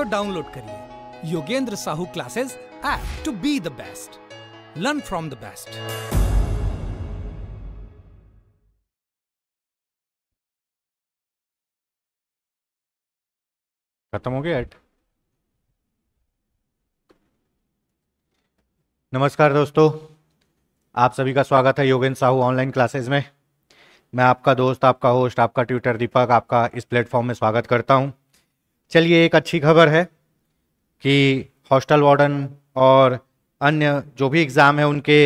तो डाउनलोड करिए Yogendra Sahu classes app to be the best learn from the best खत्म हो गया एट नमस्कार दोस्तों आप सभी का स्वागत है योगेंद्र साहू ऑनलाइन क्लासेस में मैं आपका दोस्त आपका होस्ट आपका ट्विटर दीपक आपका इस प्लेटफॉर्म में स्वागत करता हूं चलिए एक अच्छी खबर है कि हॉस्टल वार्डन और अन्य जो भी एग्ज़ाम है उनके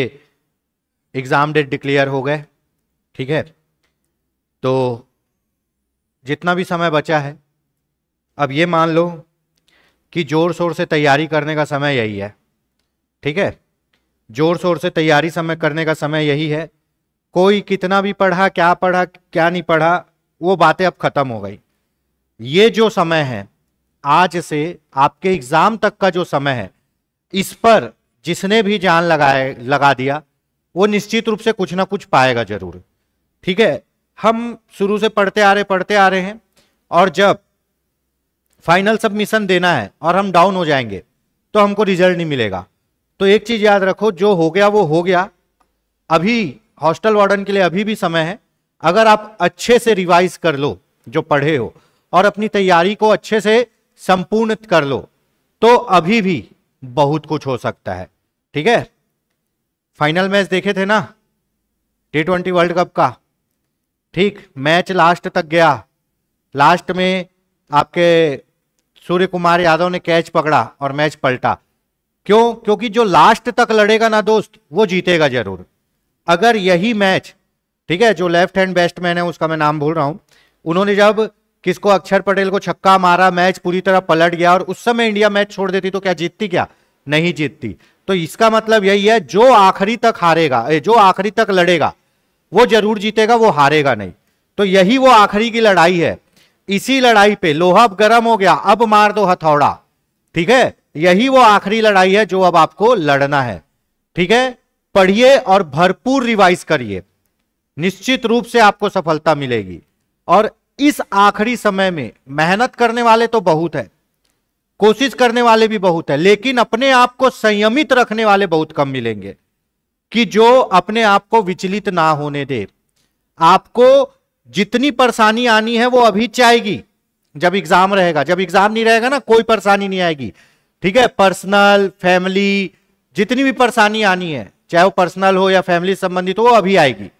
एग्ज़ाम डेट डिक्लेयर हो गए ठीक है तो जितना भी समय बचा है अब ये मान लो कि ज़ोर शोर से तैयारी करने का समय यही है ठीक है ज़ोर शोर से तैयारी समय करने का समय यही है कोई कितना भी पढ़ा क्या पढ़ा क्या नहीं पढ़ा वो बातें अब ख़त्म हो गई ये जो समय है आज से आपके एग्जाम तक का जो समय है इस पर जिसने भी जान लगाए लगा दिया वो निश्चित रूप से कुछ ना कुछ पाएगा जरूर ठीक है हम शुरू से पढ़ते आ रहे पढ़ते आ रहे हैं और जब फाइनल सबमिशन देना है और हम डाउन हो जाएंगे तो हमको रिजल्ट नहीं मिलेगा तो एक चीज़ याद रखो जो हो गया वो हो गया अभी हॉस्टल वार्डन के लिए अभी भी समय है अगर आप अच्छे से रिवाइज कर लो जो पढ़े हो और अपनी तैयारी को अच्छे से संपूर्ण कर लो तो अभी भी बहुत कुछ हो सकता है ठीक है फाइनल मैच देखे थे ना टी ट्वेंटी वर्ल्ड कप का ठीक मैच लास्ट तक गया लास्ट में आपके सूर्य कुमार यादव ने कैच पकड़ा और मैच पलटा क्यों क्योंकि जो लास्ट तक लड़ेगा ना दोस्त वो जीतेगा जरूर अगर यही मैच ठीक है जो लेफ्ट हैंड बैट्समैन है उसका मैं नाम भूल रहा हूं उन्होंने जब किसको अक्षर पटेल को छक्का मारा मैच पूरी तरह पलट गया और उस समय इंडिया मैच छोड़ देती तो क्या जीतती क्या नहीं जीतती तो इसका मतलब यही है जो आखिरी तक हारेगा जो आखिरी तक लड़ेगा वो जरूर जीतेगा वो हारेगा नहीं तो यही वो आखिरी की लड़ाई है इसी लड़ाई पे लोहा गर्म हो गया अब मार दो हथौड़ा ठीक है यही वो आखिरी लड़ाई है जो अब आपको लड़ना है ठीक है पढ़िए और भरपूर रिवाइज करिए निश्चित रूप से आपको सफलता मिलेगी और इस आखिरी समय में मेहनत करने वाले तो बहुत है कोशिश करने वाले भी बहुत है लेकिन अपने आप को संयमित रखने वाले बहुत कम मिलेंगे कि जो अपने आप को विचलित ना होने दे आपको जितनी परेशानी आनी है वो अभी चाहेगी जब एग्जाम रहेगा जब एग्जाम नहीं रहेगा ना कोई परेशानी नहीं आएगी ठीक है पर्सनल फैमिली जितनी भी परेशानी आनी है चाहे वो पर्सनल हो या फैमिली संबंधित हो वो अभी आएगी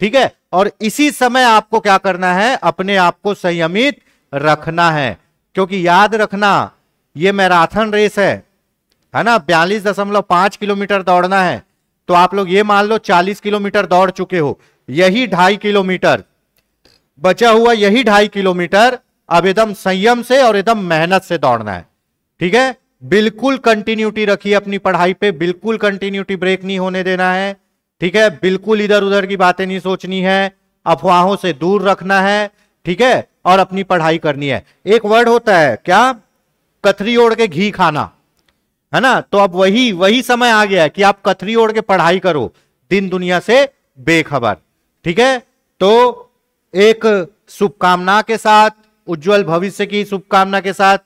ठीक है और इसी समय आपको क्या करना है अपने आप को संयमित रखना है क्योंकि याद रखना ये मैराथन रेस है है ना बयालीस दशमलव पांच किलोमीटर दौड़ना है तो आप लोग ये मान लो चालीस किलोमीटर दौड़ चुके हो यही ढाई किलोमीटर बचा हुआ यही ढाई किलोमीटर अब एकदम संयम से और एकदम मेहनत से दौड़ना है ठीक है बिल्कुल कंटिन्यूटी रखिए अपनी पढ़ाई पे बिल्कुल कंटिन्यूटी ब्रेक नहीं होने देना है ठीक है बिल्कुल इधर उधर की बातें नहीं सोचनी है अफवाहों से दूर रखना है ठीक है और अपनी पढ़ाई करनी है एक वर्ड होता है क्या कथरी ओढ़ के घी खाना है ना तो अब वही वही समय आ गया कि आप कथरी ओढ़ के पढ़ाई करो दिन दुनिया से बेखबर ठीक है तो एक शुभकामना के साथ उज्जवल भविष्य की शुभकामना के साथ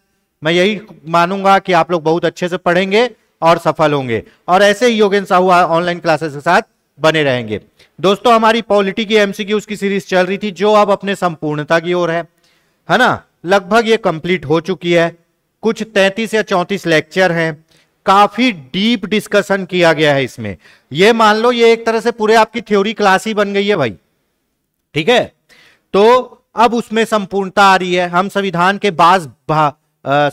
मैं यही मानूंगा कि आप लोग बहुत अच्छे से पढ़ेंगे और सफल होंगे और ऐसे ही योगेंद्र साहू ऑनलाइन क्लासेस के साथ बने रहेंगे दोस्तों हमारी पॉलिटी की एमसीक्यूज उसकी सीरीज चल रही थी जो अब अपने संपूर्णता की ओर है है ना लगभग ये कंप्लीट हो चुकी है कुछ 33 या 34 लेक्चर हैं काफी डीप डिस्कशन किया गया है इसमें ये मान लो ये एक तरह से पूरे आपकी थ्योरी क्लास ही बन गई है भाई ठीक है तो अब उसमें संपूर्णता आ रही है हम संविधान के बास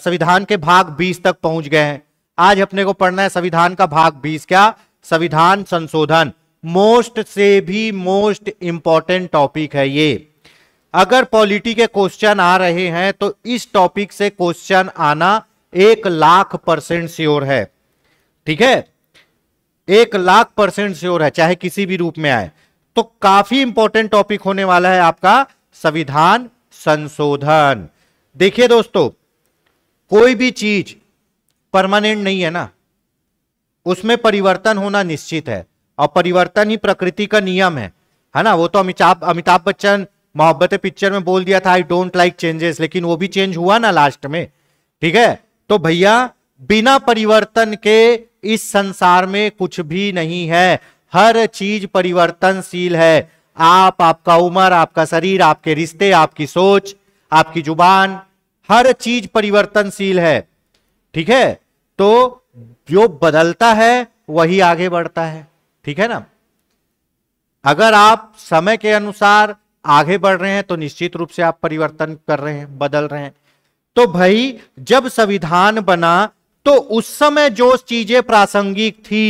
संविधान के भाग 20 तक पहुंच गए हैं आज अपने को पढ़ना है संविधान का भाग 20 क्या संविधान संशोधन मोस्ट से भी मोस्ट इंपॉर्टेंट टॉपिक है ये अगर पॉलिटी के क्वेश्चन आ रहे हैं तो इस टॉपिक से क्वेश्चन आना एक लाख परसेंट श्योर है ठीक है एक लाख परसेंट श्योर है चाहे किसी भी रूप में आए तो काफी इंपॉर्टेंट टॉपिक होने वाला है आपका संविधान संशोधन देखिए दोस्तों कोई भी चीज परमानेंट नहीं है ना उसमें परिवर्तन होना निश्चित है अपरिवर्तन ही प्रकृति का नियम है है ना वो तो अमिताभ अमिताभ बच्चन मोहब्बत पिक्चर में बोल दिया था आई डोंट लाइक चेंजेस लेकिन वो भी चेंज हुआ ना लास्ट में ठीक है तो भैया बिना परिवर्तन के इस संसार में कुछ भी नहीं है हर चीज परिवर्तनशील है आप आपका उम्र आपका शरीर आपके रिश्ते आपकी सोच आपकी जुबान हर चीज परिवर्तनशील है ठीक है तो जो बदलता है वही आगे बढ़ता है ठीक है ना अगर आप समय के अनुसार आगे बढ़ रहे हैं तो निश्चित रूप से आप परिवर्तन कर रहे हैं बदल रहे हैं तो भाई जब संविधान बना तो उस समय जो चीजें प्रासंगिक थी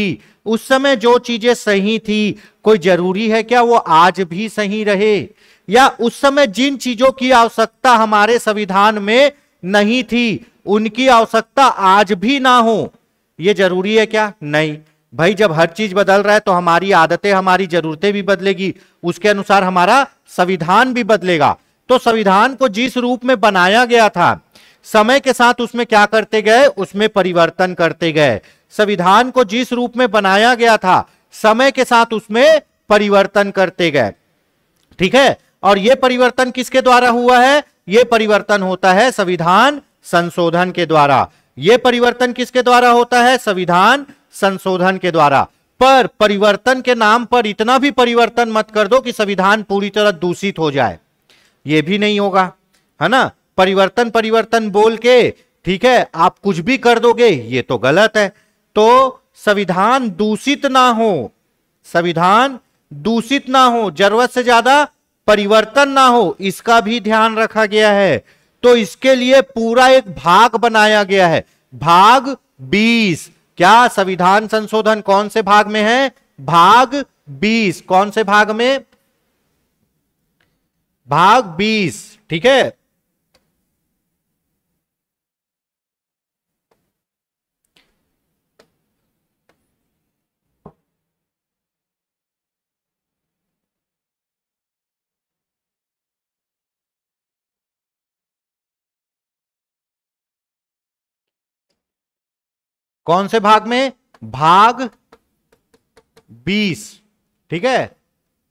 उस समय जो चीजें सही थी कोई जरूरी है क्या वो आज भी सही रहे या उस समय जिन चीजों की आवश्यकता हमारे संविधान में नहीं थी उनकी आवश्यकता आज भी ना हो ये जरूरी है क्या नहीं भाई जब हर चीज बदल रहा है तो हमारी आदतें हमारी जरूरतें भी बदलेगी उसके अनुसार हमारा संविधान भी बदलेगा तो संविधान को जिस रूप में बनाया गया था समय के साथ उसमें क्या करते गए उसमें परिवर्तन करते गए संविधान को जिस रूप में बनाया गया था समय के साथ उसमें परिवर्तन करते गए ठीक है और यह परिवर्तन किसके द्वारा हुआ है यह परिवर्तन होता है संविधान संशोधन के द्वारा यह परिवर्तन किसके द्वारा होता है संविधान संशोधन के द्वारा पर परिवर्तन के नाम पर इतना भी परिवर्तन मत कर दो कि संविधान पूरी तरह दूषित हो जाए यह भी नहीं होगा है ना परिवर्तन परिवर्तन बोल के ठीक है आप कुछ भी कर दोगे ये तो गलत है तो संविधान दूषित ना हो संविधान दूषित ना हो जरूरत से ज्यादा परिवर्तन ना हो इसका भी ध्यान रखा गया है तो इसके लिए पूरा एक भाग बनाया गया है भाग बीस क्या संविधान संशोधन कौन से भाग में है भाग 20 कौन से भाग में भाग 20 ठीक है कौन से भाग में भाग बीस ठीक है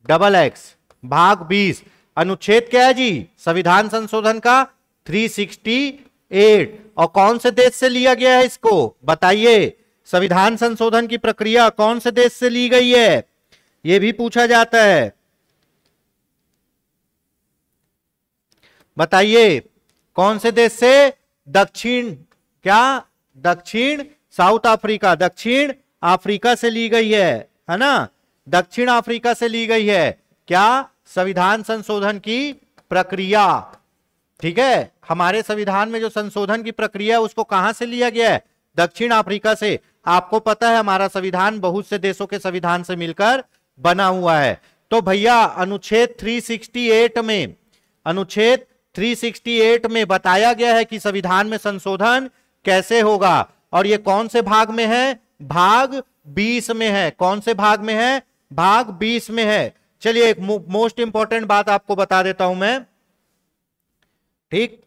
डबल एक्स भाग बीस अनुच्छेद क्या है जी संविधान संशोधन का 368 और कौन से देश से लिया गया है इसको बताइए संविधान संशोधन की प्रक्रिया कौन से देश से ली गई है यह भी पूछा जाता है बताइए कौन से देश से दक्षिण क्या दक्षिण साउथ अफ्रीका दक्षिण अफ्रीका से ली गई है है ना दक्षिण अफ्रीका से ली गई है क्या संविधान संशोधन की प्रक्रिया ठीक है हमारे संविधान में जो संशोधन की प्रक्रिया है उसको कहां से लिया गया है दक्षिण अफ्रीका से आपको पता है हमारा संविधान बहुत से देशों के संविधान से मिलकर बना हुआ है तो भैया अनुच्छेद 368 में अनुच्छेद 368 में बताया गया है कि संविधान में संशोधन कैसे होगा और ये कौन से भाग में है भाग बीस में है कौन से भाग में है भाग बीस में है चलिए एक मोस्ट इंपॉर्टेंट बात आपको बता देता हूं मैं ठीक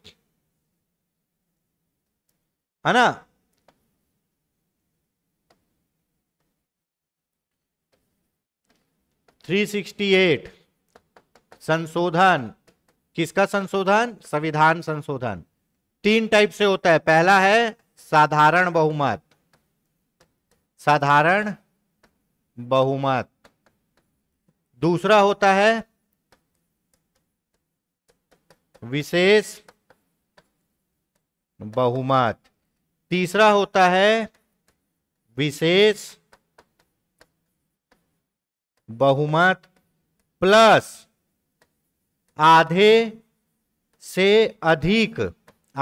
है ना थ्री सिक्सटी एट संशोधन किसका संशोधन संविधान संशोधन तीन टाइप से होता है पहला है साधारण बहुमत साधारण बहुमत दूसरा होता है विशेष बहुमत तीसरा होता है विशेष बहुमत प्लस आधे से अधिक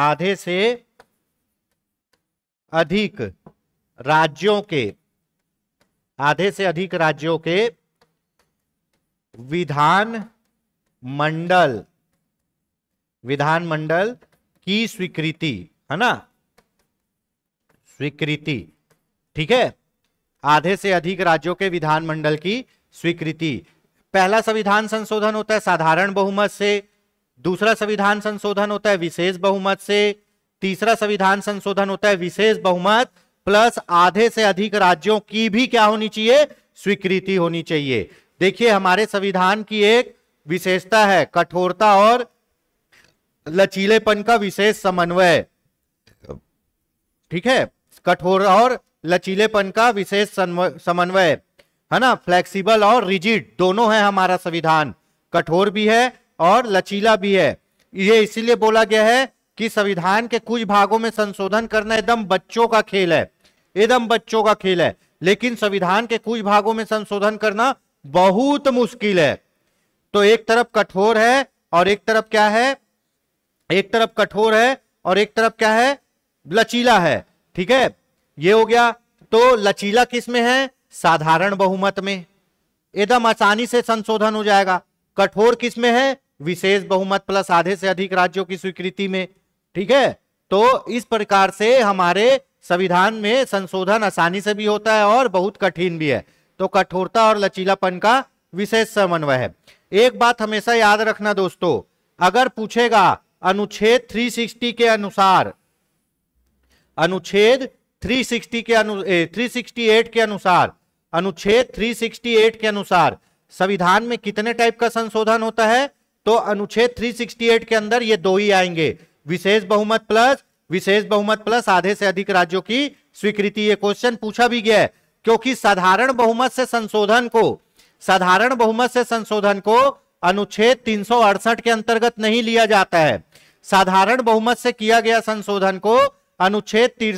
आधे से अधिक राज्यों के आधे से अधिक राज्यों के विधान मंडल विधान मंडल की स्वीकृति है ना स्वीकृति ठीक है आधे से अधिक राज्यों के विधानमंडल की स्वीकृति पहला संविधान संशोधन होता है साधारण बहुमत से दूसरा संविधान संशोधन होता है विशेष बहुमत से तीसरा संविधान संशोधन होता है विशेष बहुमत प्लस आधे से अधिक राज्यों की भी क्या होनी चाहिए स्वीकृति होनी चाहिए देखिए हमारे संविधान की एक विशेषता है कठोरता और लचीलेपन का विशेष समन्वय ठीक है कठोर और लचीलेपन का विशेष समन्वय है ना फ्लेक्सिबल और रिजिड दोनों है हमारा संविधान कठोर भी है और लचीला भी है ये इसीलिए बोला गया है कि संविधान के कुछ भागों में संशोधन करना एकदम बच्चों का खेल है एकदम बच्चों का खेल है लेकिन संविधान के कुछ भागों में संशोधन करना बहुत मुश्किल है तो एक तरफ कठोर है और एक तरफ क्या है एक तरफ कठोर है और एक तरफ क्या है लचीला है ठीक है ये हो गया तो लचीला किस में है साधारण बहुमत में एकदम आसानी से संशोधन हो जाएगा कठोर किस में है विशेष बहुमत प्लस आधे से अधिक राज्यों की स्वीकृति में ठीक है तो इस प्रकार से हमारे संविधान में संशोधन आसानी से भी होता है और बहुत कठिन भी है तो कठोरता और लचीलापन का विशेष समन्वय है एक बात हमेशा याद रखना दोस्तों अगर पूछेगा अनुच्छेद 360 के अनुसार अनुच्छेद 360 के अनु थ्री सिक्सटी के अनुसार अनुच्छेद 368 के अनुसार संविधान में कितने टाइप का संशोधन होता है तो अनुच्छेद 368 के अंदर ये दो ही आएंगे विशेष बहुमत प्लस विशेष बहुमत प्लस आधे से अधिक राज्यों की स्वीकृति ये क्वेश्चन पूछा भी गया है क्योंकि साधारण बहुमत से संशोधन को साधारण बहुमत से संशोधन को अनुच्छेद तीन के अंतर्गत नहीं लिया जाता है साधारण बहुमत से किया गया संशोधन को अनुच्छेद तीन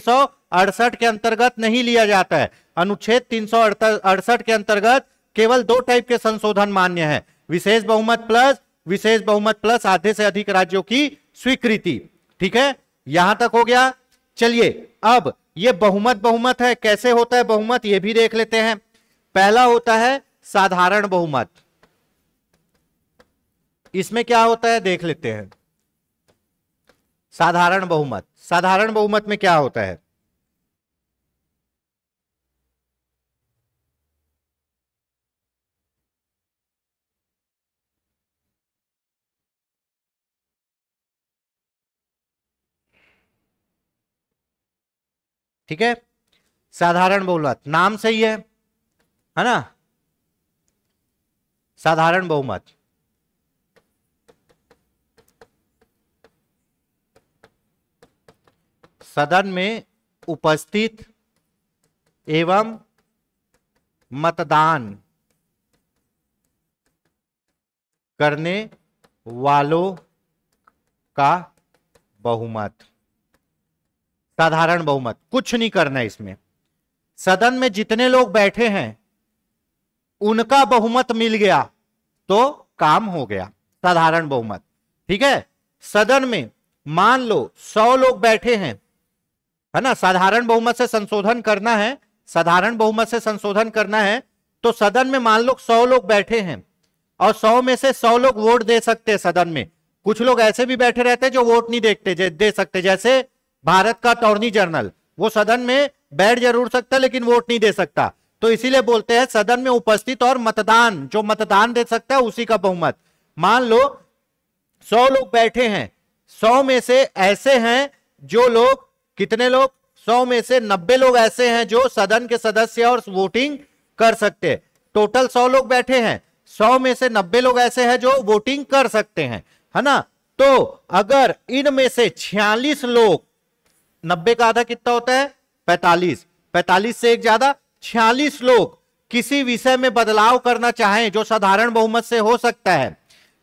के अंतर्गत नहीं लिया जाता है अनुच्छेद तीन के अंतर्गत केवल दो टाइप के संशोधन मान्य है विशेष बहुमत प्लस विशेष बहुमत प्लस आधे से अधिक राज्यों की स्वीकृति ठीक है यहां तक हो गया चलिए अब ये बहुमत बहुमत है कैसे होता है बहुमत ये भी देख लेते हैं पहला होता है साधारण बहुमत इसमें क्या होता है देख लेते हैं साधारण बहुमत साधारण बहुमत में क्या होता है ठीक है साधारण बहुमत नाम सही है है ना साधारण बहुमत सदन में उपस्थित एवं मतदान करने वालों का बहुमत साधारण बहुमत कुछ नहीं करना इसमें सदन में जितने लोग बैठे हैं उनका बहुमत मिल गया तो काम हो गया साधारण बहुमत ठीक है सदन में मान लो सौ लोग बैठे हैं है ना साधारण बहुमत से संशोधन करना है साधारण बहुमत से संशोधन करना है तो सदन में मान लो सौ लोग बैठे हैं और सौ में से सौ लोग वोट दे सकते हैं सदन में कुछ लोग ऐसे भी बैठे रहते हैं जो वोट नहीं देखते दे सकते जैसे भारत का अटोर्नी जनरल वो सदन में बैठ जरूर सकता लेकिन वोट नहीं दे सकता तो इसीलिए बोलते हैं सदन में उपस्थित और मतदान जो मतदान दे सकता है उसी का बहुमत मान लो सौ लोग बैठे हैं सौ में से ऐसे हैं जो लोग कितने लोग सौ में से नब्बे लोग ऐसे हैं जो सदन के सदस्य और वोटिंग कर सकते हैं टोटल सौ लोग बैठे हैं सौ में से नब्बे लोग ऐसे हैं जो वोटिंग कर सकते हैं है ना तो अगर इनमें से छियालीस लोग नब्बे का आधा कितना होता है पैतालीस पैतालीस से एक ज्यादा छियालीस लोग किसी विषय में बदलाव करना चाहें जो साधारण बहुमत से हो सकता है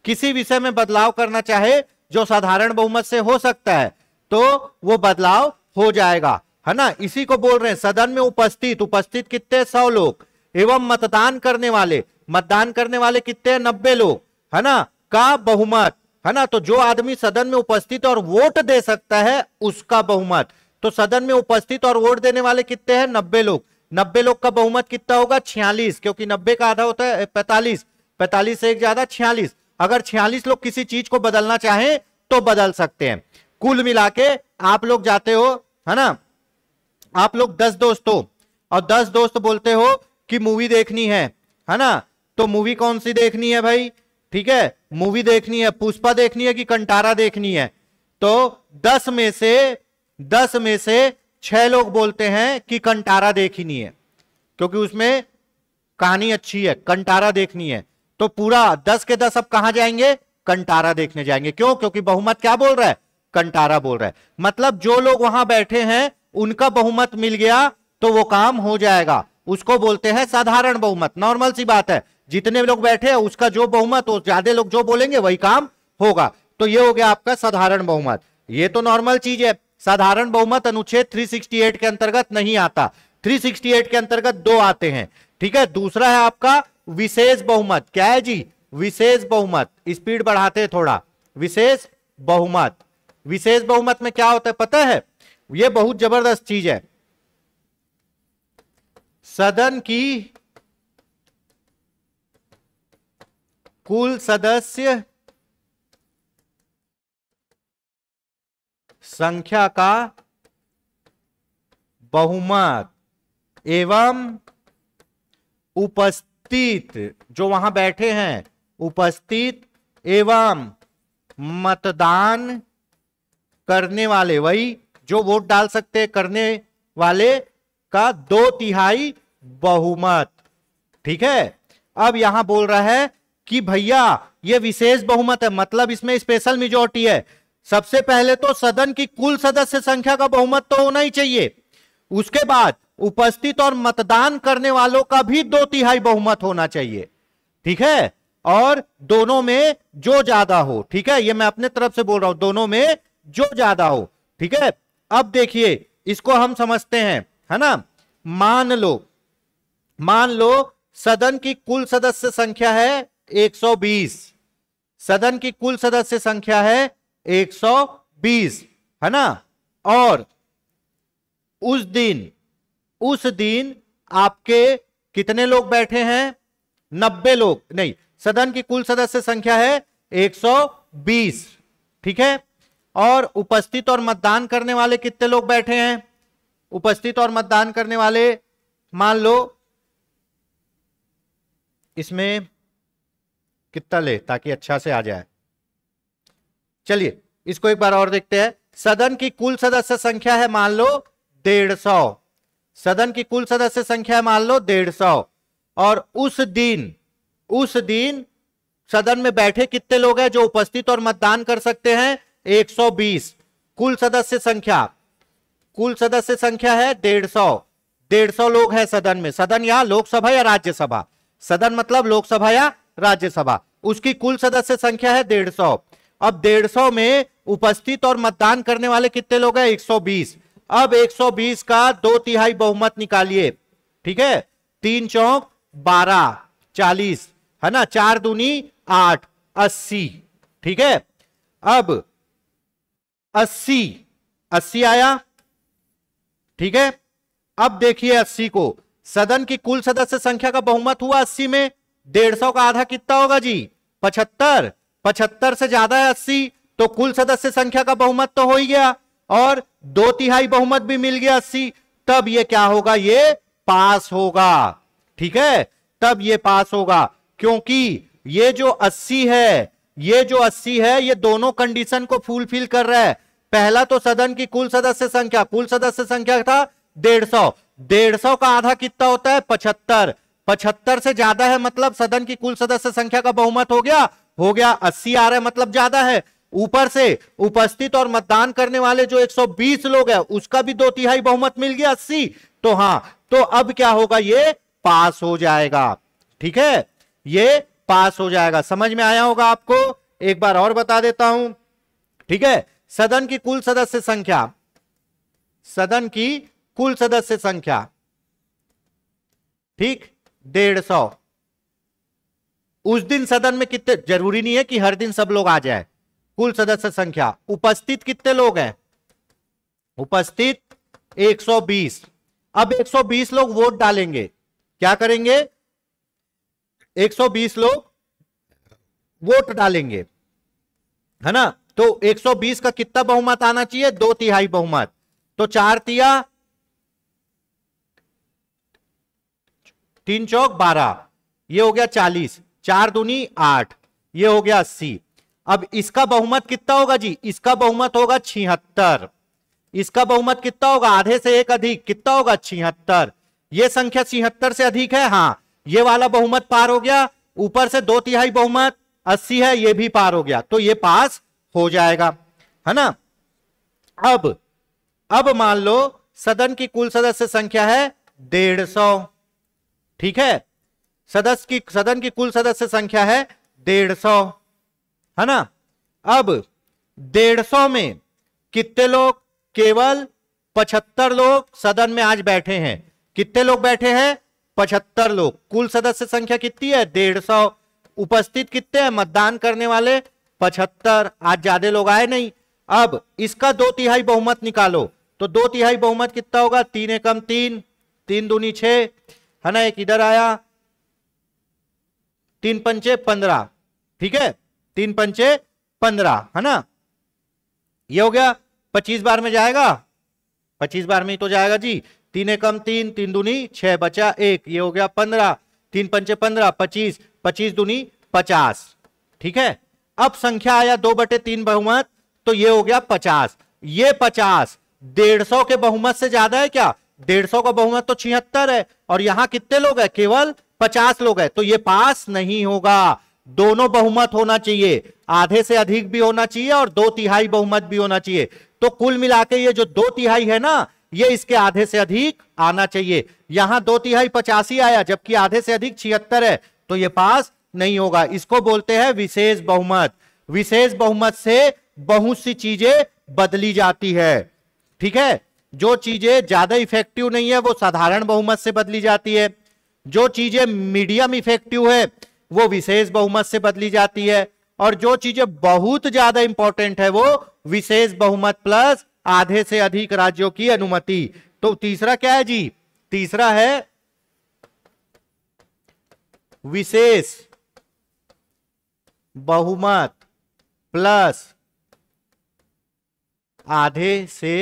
किसी विषय में बदलाव करना चाहे जो साधारण बहुमत से हो सकता है तो वो बदलाव हो जाएगा है ना इसी को बोल रहे हैं सदन में उपस्थित उपस्थित कितने सौ लोग एवं मतदान करने वाले मतदान करने वाले कितने नब्बे लोग है ना का बहुमत है ना तो जो आदमी सदन में उपस्थित और वोट दे सकता है उसका बहुमत तो सदन में उपस्थित और वोट देने वाले कितने हैं नब्बे लोग नब्बे लोग का बहुमत कितना होगा छियालीस क्योंकि नब्बे का आधा होता है पैतालीस पैतालीस से एक ज्यादा छियालीस अगर छियालीस लोग किसी चीज को बदलना चाहें तो बदल सकते हैं कुल मिला के आप लोग जाते हो है ना आप लोग दस दोस्तों और दस दोस्त बोलते हो कि मूवी देखनी है है ना तो मूवी कौन सी देखनी है भाई ठीक है मूवी देखनी है पुष्पा देखनी है कि कंटारा देखनी है तो दस में से दस में से छह लोग बोलते हैं कि कंटारा देखनी है क्योंकि उसमें कहानी अच्छी है कंटारा देखनी है तो पूरा दस के दस अब कहा जाएंगे कंटारा देखने जाएंगे क्यों क्योंकि बहुमत क्या बोल रहा है कंटारा बोल रहा है मतलब जो लोग वहां बैठे हैं उनका बहुमत मिल गया तो वो काम हो जाएगा उसको बोलते हैं साधारण बहुमत नॉर्मल सी बात है जितने लोग बैठे हैं उसका जो बहुमत हो ज्यादा लोग जो बोलेंगे वही काम होगा तो ये हो गया आपका साधारण बहुमत ये तो नॉर्मल चीज है साधारण बहुमत अनुच्छेद 368 के अंतर्गत नहीं आता 368 के अंतर्गत दो आते हैं ठीक है दूसरा है आपका विशेष बहुमत क्या है जी विशेष बहुमत स्पीड बढ़ाते हैं थोड़ा विशेष बहुमत विशेष बहुमत में क्या होता है पता है यह बहुत जबरदस्त चीज है सदन की कुल सदस्य संख्या का बहुमत एवं उपस्थित जो वहां बैठे हैं उपस्थित एवं मतदान करने वाले वही जो वोट डाल सकते करने वाले का दो तिहाई बहुमत ठीक है अब यहां बोल रहा है कि भैया ये विशेष बहुमत है मतलब इसमें स्पेशल मेजोरिटी है सबसे पहले तो सदन की कुल सदस्य संख्या का बहुमत तो होना ही चाहिए उसके बाद उपस्थित और मतदान करने वालों का भी दो तिहाई बहुमत होना चाहिए ठीक है और दोनों में जो ज्यादा हो ठीक है ये मैं अपने तरफ से बोल रहा हूं दोनों में जो ज्यादा हो ठीक है अब देखिए इसको हम समझते हैं है ना मान लो मान लो सदन की कुल सदस्य संख्या है 120 सदन की कुल सदस्य संख्या है 120 है ना और उस दिन उस दिन आपके कितने लोग बैठे हैं 90 लोग नहीं सदन की कुल सदस्य संख्या है 120 ठीक है और उपस्थित और मतदान करने वाले कितने लोग बैठे हैं उपस्थित और मतदान करने वाले मान लो इसमें कितना ले ताकि अच्छा से आ जाए चलिए इसको एक बार और देखते हैं सदन की कुल सदस्य संख्या है मान लो डेढ़ सौ सदन की कुल सदस्य संख्या है मान लो डेढ़ सौ और उस दिन उस दिन सदन में बैठे कितने लोग हैं जो उपस्थित और मतदान कर सकते हैं 120 कुल सदस्य संख्या कुल सदस्य संख्या है डेढ़ सौ डेढ़ सौ लोग हैं सदन में सदन या लोकसभा या राज्यसभा सदन मतलब लोकसभा या राज्यसभा उसकी कुल सदस्य संख्या है डेढ़ सौ अब डेढ़ सौ में उपस्थित और मतदान करने वाले कितने लोग हैं 120 अब 120 का दो तिहाई बहुमत निकालिए ठीक है तीन चौक बारह चालीस है ना चार दूनी आठ अस्सी ठीक है अब अस्सी अस्सी आया ठीक है अब देखिए अस्सी को सदन की कुल सदस्य संख्या का बहुमत हुआ अस्सी में डेढ़ सौ का आधा कितना होगा जी पचहत्तर पचहत्तर से ज्यादा है अस्सी तो कुल सदस्य संख्या का बहुमत तो हो ही गया और दो तिहाई बहुमत भी मिल गया अस्सी तब ये क्या होगा ये पास होगा ठीक है तब ये पास होगा क्योंकि ये जो अस्सी है ये जो अस्सी है ये दोनों कंडीशन को फुलफिल कर रहा है पहला तो सदन की कुल सदस्य संख्या कुल सदस्य संख्या था डेढ़ सौ डेढ़ सौ का आधा कितना होता है पचहत्तर पचहत्तर से ज्यादा है मतलब सदन की कुल सदस्य संख्या का बहुमत हो गया हो गया अस्सी आ रहा है मतलब ज्यादा है ऊपर से उपस्थित और मतदान करने वाले जो 120 लोग हैं उसका भी दो तिहाई बहुमत मिल गया अस्सी तो हाँ तो अब क्या होगा ये पास हो जाएगा ठीक है ये पास हो जाएगा समझ में आया होगा आपको एक बार और बता देता हूं ठीक है सदन की कुल सदस्य संख्या सदन की कुल सदस्य संख्या ठीक डेढ़ सौ उस दिन सदन में कितने जरूरी नहीं है कि हर दिन सब लोग आ जाए कुल सदस्य संख्या उपस्थित कितने लोग हैं उपस्थित 120 अब 120 लोग वोट डालेंगे क्या करेंगे 120 लोग वोट डालेंगे है ना तो 120 का कितना बहुमत आना चाहिए दो तिहाई बहुमत तो चार तिया तीन चौक बारह ये हो गया चालीस चार दूनी आठ ये हो गया अस्सी अब इसका बहुमत कितना होगा जी इसका बहुमत होगा छिहत्तर इसका बहुमत कितना होगा आधे से एक अधिक कितना होगा छिहत्तर ये संख्या छिहत्तर से अधिक है हाँ ये वाला बहुमत पार हो गया ऊपर से दो तिहाई बहुमत अस्सी है ये भी पार हो गया तो ये पास हो जाएगा है ना अब अब मान लो सदन की कुल सदस्य संख्या है डेढ़ सौ ठीक है सदस्य की सदन की कुल सदस्य संख्या है डेढ़ सौ है ना अब डेढ़ सौ में कितने लोग केवल पचहत्तर लोग सदन में आज बैठे हैं कितने लोग बैठे हैं पचहत्तर लोग कुल सदस्य संख्या कितनी है डेढ़ सौ उपस्थित कितने हैं मतदान करने वाले पचहत्तर आज ज्यादा लोग आए नहीं अब इसका दो तिहाई बहुमत निकालो तो दो तिहाई बहुमत कितना होगा तीन एकम तीन तीन दूनी छह है ना एक इधर आया तीन पंचे पंद्रह ठीक है तीन पंचे पंद्रह है ना ये हो गया पच्चीस बार में जाएगा पच्चीस बार में ही तो जाएगा जी तीन कम तीन तीन दुनी छह बचा एक ये हो गया पंद्रह तीन पंचे पंद्रह पच्चीस पच्चीस दुनी पचास ठीक है अब संख्या आया दो बटे तीन बहुमत तो ये हो गया पचास ये पचास डेढ़ सौ के बहुमत से ज्यादा है क्या डेढ़ सौ का बहुमत तो छिहत्तर है और यहां कितने लोग है केवल पचास लोग है तो ये पास नहीं होगा दोनों बहुमत होना चाहिए आधे से अधिक भी होना चाहिए और दो तिहाई बहुमत भी होना चाहिए तो कुल मिला के ये जो दो तिहाई है ना ये इसके आधे से अधिक आना चाहिए यहां दो तिहाई पचासी आया जबकि आधे से अधिक छिहत्तर है तो ये पास नहीं होगा इसको बोलते हैं विशेष बहुमत विशेष बहुमत से बहुत सी चीजें बदली जाती है ठीक है जो चीजें ज्यादा इफेक्टिव नहीं है वो साधारण बहुमत से बदली जाती है जो चीजें मीडियम इफेक्टिव है वो विशेष बहुमत से बदली जाती है और जो चीजें बहुत ज्यादा इंपॉर्टेंट है वो विशेष बहुमत प्लस आधे से अधिक राज्यों की अनुमति तो तीसरा क्या है जी तीसरा है विशेष बहुमत प्लस आधे से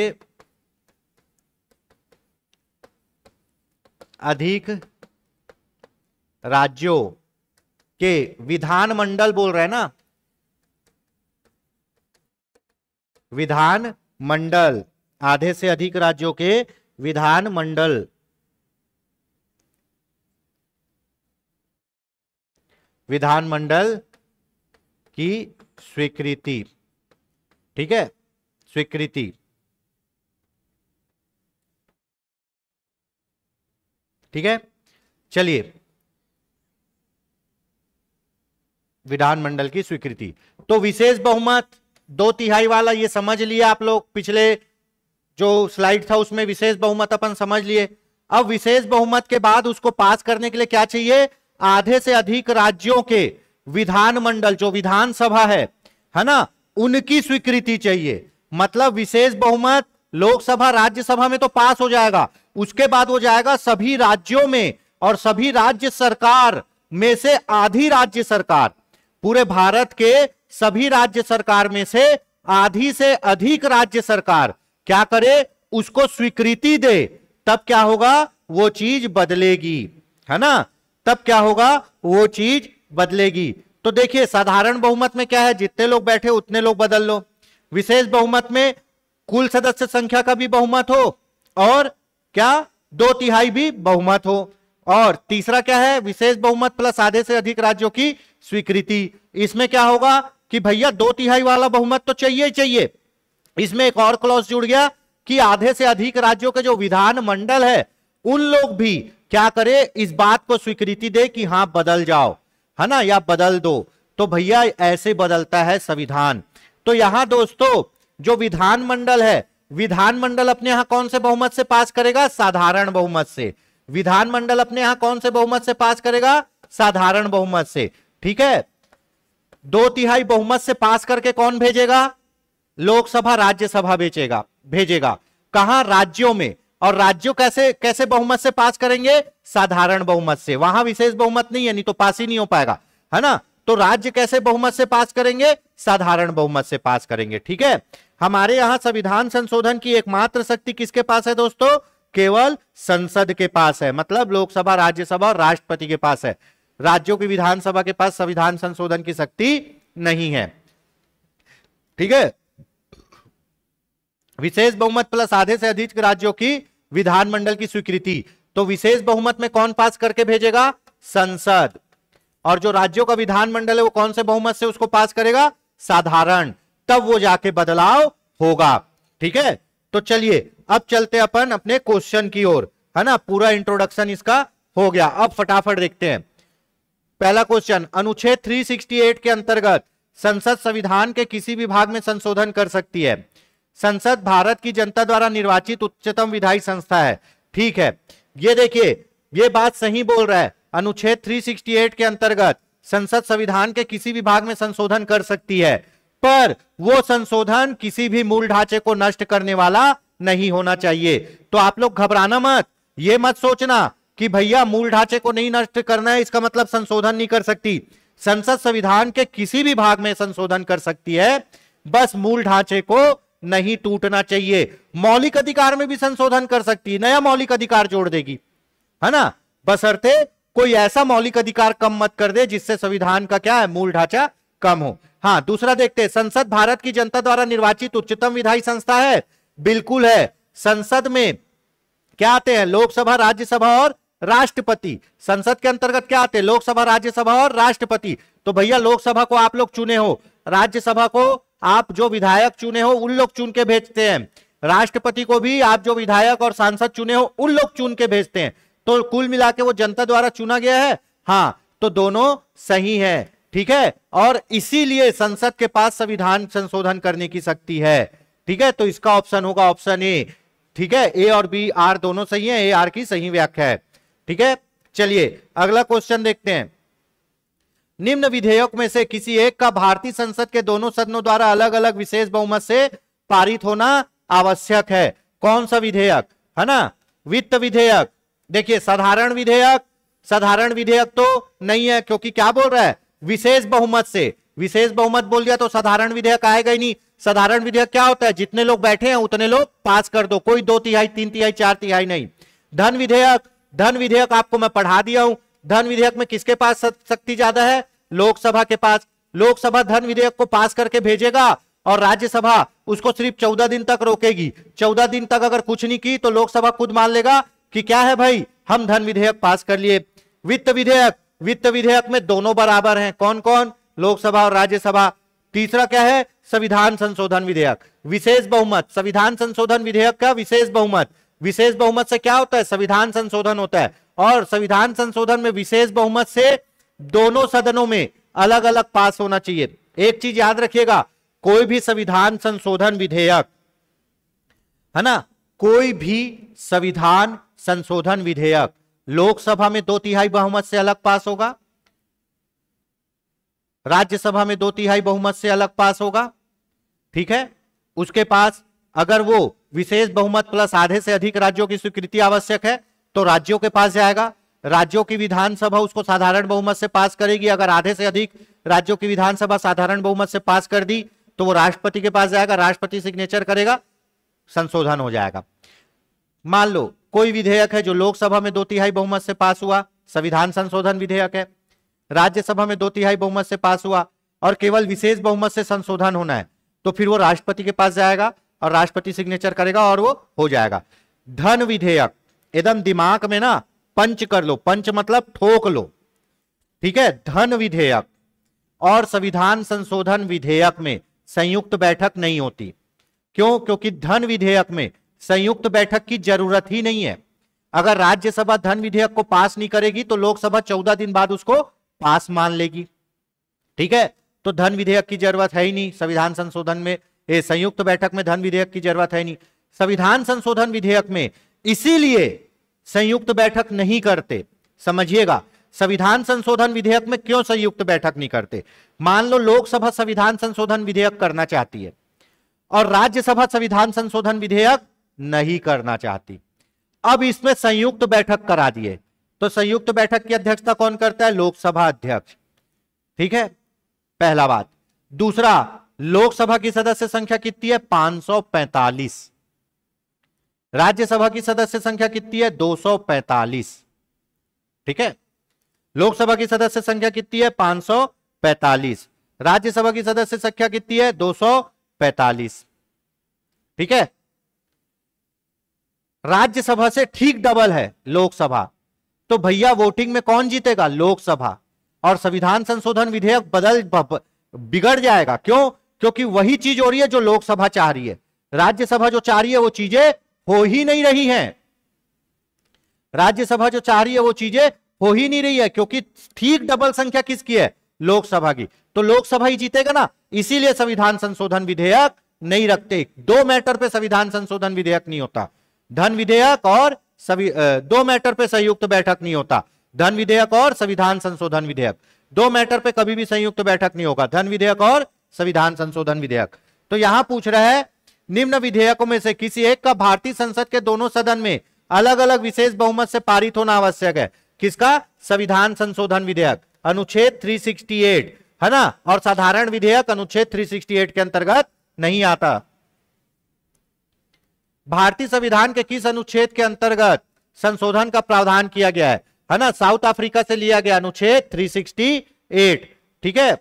अधिक राज्यों के विधानमंडल बोल रहे हैं ना विधान मंडल आधे से अधिक राज्यों के विधान मंडल की स्वीकृति ठीक है स्वीकृति ठीक है चलिए विधानमंडल की स्वीकृति तो विशेष बहुमत दो तिहाई वाला ये समझ लिया आप लोग पिछले जो स्लाइड था उसमें विशेष बहुमत अपन समझ लिए अब विशेष बहुमत के बाद उसको पास करने के लिए क्या चाहिए आधे से अधिक राज्यों के विधानमंडल जो विधानसभा है है ना उनकी स्वीकृति चाहिए मतलब विशेष बहुमत लोकसभा राज्यसभा में तो पास हो जाएगा उसके बाद वो जाएगा सभी राज्यों में और सभी राज्य सरकार में से आधी राज्य सरकार पूरे भारत के सभी राज्य सरकार में से आधी से अधिक राज्य सरकार क्या करे उसको स्वीकृति दे तब क्या होगा वो चीज बदलेगी है ना तब क्या होगा वो चीज बदलेगी तो देखिए साधारण बहुमत में क्या है जितने लोग बैठे उतने लोग बदल लो विशेष बहुमत में कुल सदस्य संख्या का भी बहुमत हो और क्या दो तिहाई भी बहुमत हो और तीसरा क्या है विशेष बहुमत प्लस आधे से अधिक राज्यों की स्वीकृति इसमें क्या होगा कि भैया दो तिहाई वाला बहुमत तो चाहिए ही चाहिए इसमें एक और क्लॉज जुड़ गया कि आधे से अधिक राज्यों के जो विधान मंडल है उन लोग भी क्या करे इस बात को स्वीकृति दे कि हाँ बदल जाओ है ना या बदल दो तो भैया ऐसे बदलता है संविधान तो यहां दोस्तों जो विधान मंडल है विधानमंडल अपने यहां कौन से बहुमत से पास करेगा साधारण बहुमत से विधानमंडल अपने यहां कौन से बहुमत से पास करेगा साधारण बहुमत से ठीक है दो तिहाई बहुमत से पास करके कौन भेजेगा लोकसभा राज्यसभा भेजेगा भेजेगा कहा राज्यों में और राज्यों कैसे कैसे बहुमत से पास करेंगे साधारण बहुमत से वहां विशेष बहुमत नहीं है नहीं तो पास ही नहीं हो पाएगा है ना तो राज्य कैसे बहुमत से पास करेंगे साधारण बहुमत से पास करेंगे ठीक है हमारे यहां संविधान संशोधन की एकमात्र शक्ति किसके पास है दोस्तों केवल संसद के पास है मतलब लोकसभा राज्यसभा और राष्ट्रपति के पास है राज्यों की विधानसभा के पास संविधान संशोधन की शक्ति नहीं है ठीक है विशेष बहुमत प्लस आधे से अधिक राज्यों की विधानमंडल की स्वीकृति तो विशेष बहुमत में कौन पास करके भेजेगा संसद और जो राज्यों का विधानमंडल है वो कौन से बहुमत से उसको पास करेगा साधारण तब वो जाके बदलाव होगा ठीक है तो चलिए अब चलते अपन अपने क्वेश्चन की ओर है ना पूरा इंट्रोडक्शन इसका हो गया अब फटाफट देखते हैं पहला क्वेश्चन अनुच्छेद 368 के अंतर्गत संसद संविधान के किसी भी भाग में संशोधन कर सकती है संसद भारत की जनता द्वारा निर्वाचित उच्चतम विधायी संस्था है ठीक है ये देखिए ये बात सही बोल रहा है अनुच्छेद 368 के अंतर्गत संसद संविधान के किसी भी भाग में संशोधन कर सकती है पर वो संशोधन किसी भी मूल ढांचे को नष्ट करने वाला नहीं होना चाहिए तो आप लोग घबराना मत ये मत सोचना कि भैया मूल ढांचे को नहीं नष्ट करना है इसका मतलब संशोधन नहीं कर सकती संसद संविधान के किसी भी भाग में संशोधन कर सकती है बस मूल ढांचे को नहीं टूटना चाहिए मौलिक अधिकार में भी संशोधन कर सकती है नया मौलिक अधिकार जोड़ देगी है ना बसरते कोई ऐसा मौलिक अधिकार कम मत कर दे जिससे संविधान का क्या है मूल ढांचा कम हो हाँ दूसरा देखते हैं संसद भारत की जनता द्वारा निर्वाचित उच्चतम विधायी संस्था है बिल्कुल है संसद में क्या आते हैं लोकसभा राज्यसभा और राष्ट्रपति संसद के अंतर्गत क्या आते हैं लोकसभा राज्यसभा और राष्ट्रपति तो भैया लोकसभा को आप लोग चुने हो राज्यसभा को आप जो विधायक चुने हो उन लोग चुन के भेजते हैं राष्ट्रपति को भी आप जो विधायक और सांसद चुने हो उन लोग चुन के भेजते हैं तो कुल मिला के वो जनता द्वारा चुना गया है हाँ तो दोनों सही है ठीक है और इसीलिए संसद के पास संविधान संशोधन करने की शक्ति है ठीक है तो इसका ऑप्शन होगा ऑप्शन ए ठीक है ए और बी आर दोनों सही है ए आर की सही व्याख्या है ठीक है चलिए अगला क्वेश्चन देखते हैं निम्न विधेयक में से किसी एक का भारतीय संसद के दोनों सदनों द्वारा अलग अलग विशेष बहुमत से पारित होना आवश्यक है कौन सा विधेयक है ना वित्त विधेयक देखिए साधारण विधेयक साधारण विधेयक तो नहीं है क्योंकि क्या बोल रहा है विशेष बहुमत से विशेष बहुमत बोल दिया तो साधारण विधेयक आएगा ही नहीं साधारण विधेयक क्या होता है जितने लोग बैठे हैं उतने लोग पास कर दो कोई दो तिहाई तीन तिहाई चार तिहाई नहीं धन विधेयक धन विधेयक आपको मैं पढ़ा दिया हूं धन विधेयक में किसके पास शक्ति ज्यादा है लोकसभा के पास लोकसभा धन विधेयक को पास करके भेजेगा और राज्यसभा उसको सिर्फ चौदह दिन तक रोकेगी चौदह दिन तक अगर कुछ नहीं की तो लोकसभा खुद मान लेगा कि क्या है भाई हम धन विधेयक पास कर लिए वित्त विधेयक वित्त विधेयक में दोनों बराबर हैं कौन कौन लोकसभा और राज्यसभा तीसरा क्या है संविधान संशोधन विधेयक विशेष बहुमत संविधान संशोधन विधेयक का विशेष बहुमत विशेष बहुमत से क्या होता है संविधान संशोधन होता है और संविधान संशोधन में विशेष बहुमत से दोनों सदनों में अलग अलग पास होना चाहिए एक चीज याद रखिएगा कोई भी संविधान संशोधन विधेयक है ना कोई भी संविधान संशोधन विधेयक लोकसभा में दो तिहाई बहुमत से अलग पास होगा राज्यसभा में दो तिहाई बहुमत से अलग पास होगा ठीक है उसके पास अगर वो विशेष बहुमत प्लस आधे से अधिक राज्यों की स्वीकृति आवश्यक है तो राज्यों के पास जाएगा राज्यों की विधानसभा उसको साधारण बहुमत से पास करेगी अगर आधे से अधिक राज्यों की विधानसभा साधारण बहुमत से पास कर दी तो वो राष्ट्रपति के पास जाएगा राष्ट्रपति सिग्नेचर करेगा संशोधन हो जाएगा मान लो कोई विधेयक है जो लोकसभा में दो तिहाई बहुमत से पास हुआ संविधान संशोधन विधेयक है राज्यसभा में दो तिहाई बहुमत से पास हुआ और केवल विशेष बहुमत से संशोधन होना है तो फिर वो राष्ट्रपति के पास जाएगा और राष्ट्रपति सिग्नेचर करेगा और वो हो जाएगा धन विधेयक एकदम दिमाग में ना पंच कर लो पंच मतलब ठोक लो ठीक है धन विधेयक और संविधान संशोधन विधेयक में संयुक्त बैठक नहीं होती क्यों क्योंकि धन विधेयक में संयुक्त बैठक की जरूरत ही नहीं है अगर राज्यसभा धन विधेयक को पास नहीं करेगी तो लोकसभा चौदह दिन बाद उसको पास मान लेगी ठीक है तो धन विधेयक की जरूरत है ही नहीं संविधान संशोधन में संयुक्त बैठक में धन विधेयक की जरूरत है नहीं संविधान संशोधन विधेयक में इसीलिए संयुक्त बैठक नहीं करते समझिएगा संविधान संशोधन विधेयक में क्यों संयुक्त बैठक नहीं करते मान लो लोकसभा संविधान संशोधन विधेयक करना चाहती है और राज्यसभा संविधान संशोधन विधेयक नहीं करना चाहती अब इसमें संयुक्त बैठक करा दिए तो संयुक्त बैठक की अध्यक्षता कौन करता है लोकसभा अध्यक्ष ठीक है पहला बात दूसरा लोकसभा की सदस्य संख्या कितनी है 545 राज्यसभा की सदस्य संख्या कितनी है 245 ठीक है लोकसभा की सदस्य संख्या कितनी है 545 राज्यसभा की सदस्य संख्या कितनी है 245 ठीक है राज्यसभा से ठीक डबल है लोकसभा तो भैया वोटिंग में कौन जीतेगा लोकसभा और संविधान संशोधन विधेयक बदल बिगड़ जाएगा क्यों क्योंकि वही चीज हो रही है जो लोकसभा चाह रही है राज्यसभा जो चाह रही है वो चीजें हो ही नहीं रही हैं राज्यसभा जो चाह रही है वो चीजें हो ही नहीं रही है क्योंकि ठीक डबल संख्या किसकी है लोकसभा की तो लोकसभा ही जीतेगा ना इसीलिए संविधान संशोधन विधेयक नहीं रखते दो मैटर पे संविधान संशोधन विधेयक नहीं होता धन विधेयक और सभी दो मैटर पे संयुक्त बैठक नहीं होता धन विधेयक और संविधान संशोधन विधेयक दो मैटर पे कभी भी संयुक्त बैठक नहीं होगा धन विधेयक और संविधान संशोधन विधेयक तो यहां पूछ रहा है निम्न विधेयकों में से किसी एक का भारतीय संसद के दोनों सदन में अलग अलग विशेष बहुमत से पारित होना आवश्यक है किसका संविधान संशोधन विधेयक अनुच्छेद 368 है ना और साधारण विधेयक अनुच्छेद 368 के अंतर्गत नहीं आता भारतीय संविधान के किस अनुच्छेद के अंतर्गत संशोधन का प्रावधान किया गया है है ना साउथ अफ्रीका से लिया गया अनुच्छेद 368 ठीक है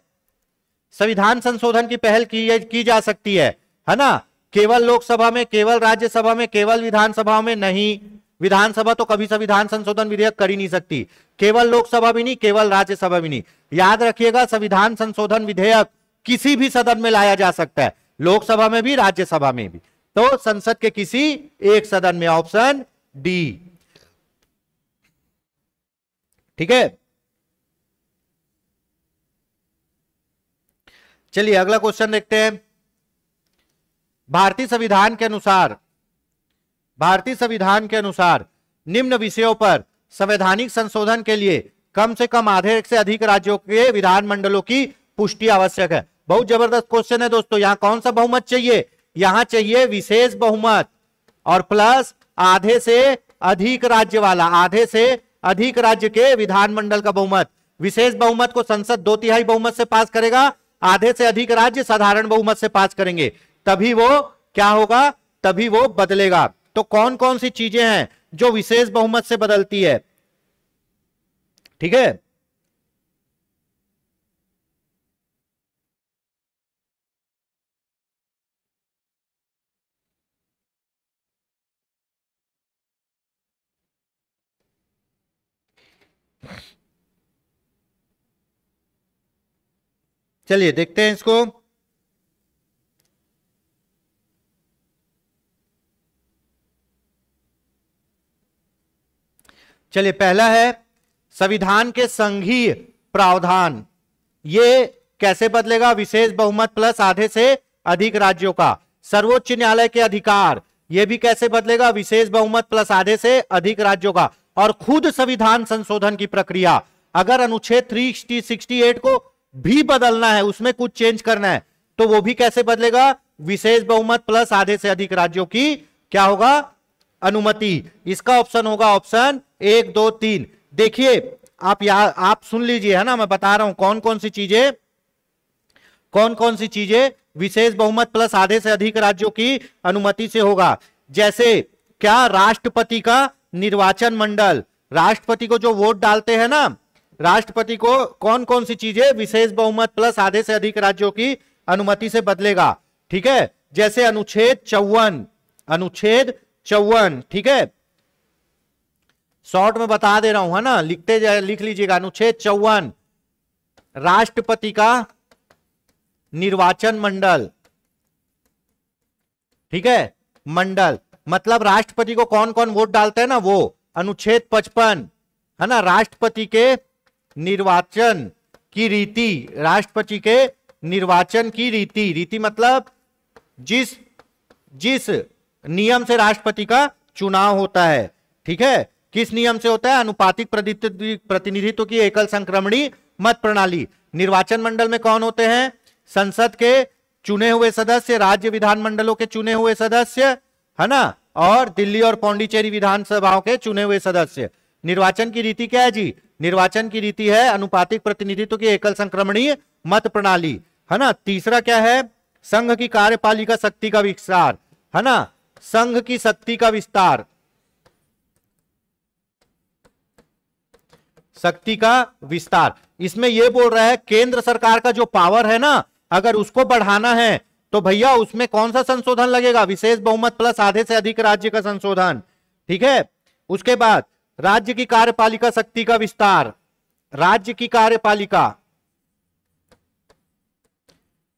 संविधान संशोधन की पहल की, की जा सकती है है ना केवल लोकसभा में केवल राज्यसभा में केवल विधानसभा में नहीं विधानसभा तो कभी संविधान संशोधन विधेयक कर ही नहीं सकती केवल लोकसभा भी नहीं केवल राज्यसभा भी नहीं याद रखिएगा संविधान संशोधन विधेयक किसी भी सदन में लाया जा सकता है लोकसभा में भी राज्यसभा में भी तो संसद के किसी एक सदन में ऑप्शन डी ठीक है चलिए अगला क्वेश्चन देखते हैं भारतीय संविधान के अनुसार भारतीय संविधान के अनुसार निम्न विषयों पर संवैधानिक संशोधन के लिए कम से कम आधे से अधिक राज्यों के विधानमंडलों की पुष्टि आवश्यक है बहुत जबरदस्त क्वेश्चन है दोस्तों यहां कौन सा बहुमत चाहिए यहां चाहिए विशेष बहुमत और प्लस आधे से अधिक राज्य वाला आधे से अधिक राज्य के विधानमंडल का बहुमत विशेष बहुमत को संसद दो तिहाई बहुमत से पास करेगा आधे से अधिक राज्य साधारण बहुमत से पास करेंगे तभी वो क्या होगा तभी वो बदलेगा तो कौन कौन सी चीजें हैं जो विशेष बहुमत से बदलती है ठीक है चलिए देखते हैं इसको चलिए पहला है संविधान के संघीय प्रावधान ये कैसे बदलेगा विशेष बहुमत प्लस आधे से अधिक राज्यों का सर्वोच्च न्यायालय के अधिकार यह भी कैसे बदलेगा विशेष बहुमत प्लस आधे से अधिक राज्यों का और खुद संविधान संशोधन की प्रक्रिया अगर अनुच्छेद थ्री सिक्सटी एट को भी बदलना है उसमें कुछ चेंज करना है तो वो भी कैसे बदलेगा विशेष बहुमत प्लस आधे से अधिक राज्यों की क्या होगा अनुमति इसका ऑप्शन होगा ऑप्शन एक दो तीन देखिए आप यहां आप सुन लीजिए है ना मैं बता रहा हूं कौन कौन सी चीजें कौन कौन सी चीजें विशेष बहुमत प्लस आधे से अधिक राज्यों की अनुमति से होगा जैसे क्या राष्ट्रपति का निर्वाचन मंडल राष्ट्रपति को जो वोट डालते हैं ना राष्ट्रपति को कौन कौन सी चीजें विशेष बहुमत प्लस आधे से अधिक राज्यों की अनुमति से बदलेगा ठीक है जैसे अनुच्छेद चौवन अनुच्छेद चौवन ठीक है शॉर्ट में बता दे रहा हूं है ना लिखते जाए लिख लीजिएगा अनुच्छेद चौवन राष्ट्रपति का निर्वाचन मंडल ठीक है मंडल मतलब राष्ट्रपति को कौन कौन वोट डालते हैं ना वो अनुच्छेद पचपन है ना राष्ट्रपति के निर्वाचन की रीति राष्ट्रपति के निर्वाचन की रीति रीति मतलब जिस जिस नियम से राष्ट्रपति का चुनाव होता है ठीक है किस नियम से होता है अनुपातिक प्रतिनिधित्व की एकल संक्रमणी मत प्रणाली निर्वाचन मंडल में कौन होते हैं संसद के चुने हुए सदस्य राज्य विधान मंडलों के चुने हुए सदस्य है ना और दिल्ली और पौंडीचेरी विधानसभाओं के चुने हुए सदस्य निर्वाचन की रीति क्या है जी निर्वाचन की रीति है अनुपातिक प्रतिनिधित्व की एकल संक्रमणीय मत प्रणाली है ना तीसरा क्या है संघ की कार्यपालिका शक्ति का विस्तार है ना संघ की शक्ति का विस्तार शक्ति का विस्तार इसमें यह बोल रहा है केंद्र सरकार का जो पावर है ना अगर उसको बढ़ाना है तो भैया उसमें कौन सा संशोधन लगेगा विशेष बहुमत प्लस आधे से अधिक राज्य का संशोधन ठीक है उसके बाद राज्य की कार्यपालिका शक्ति का विस्तार राज्य की कार्यपालिका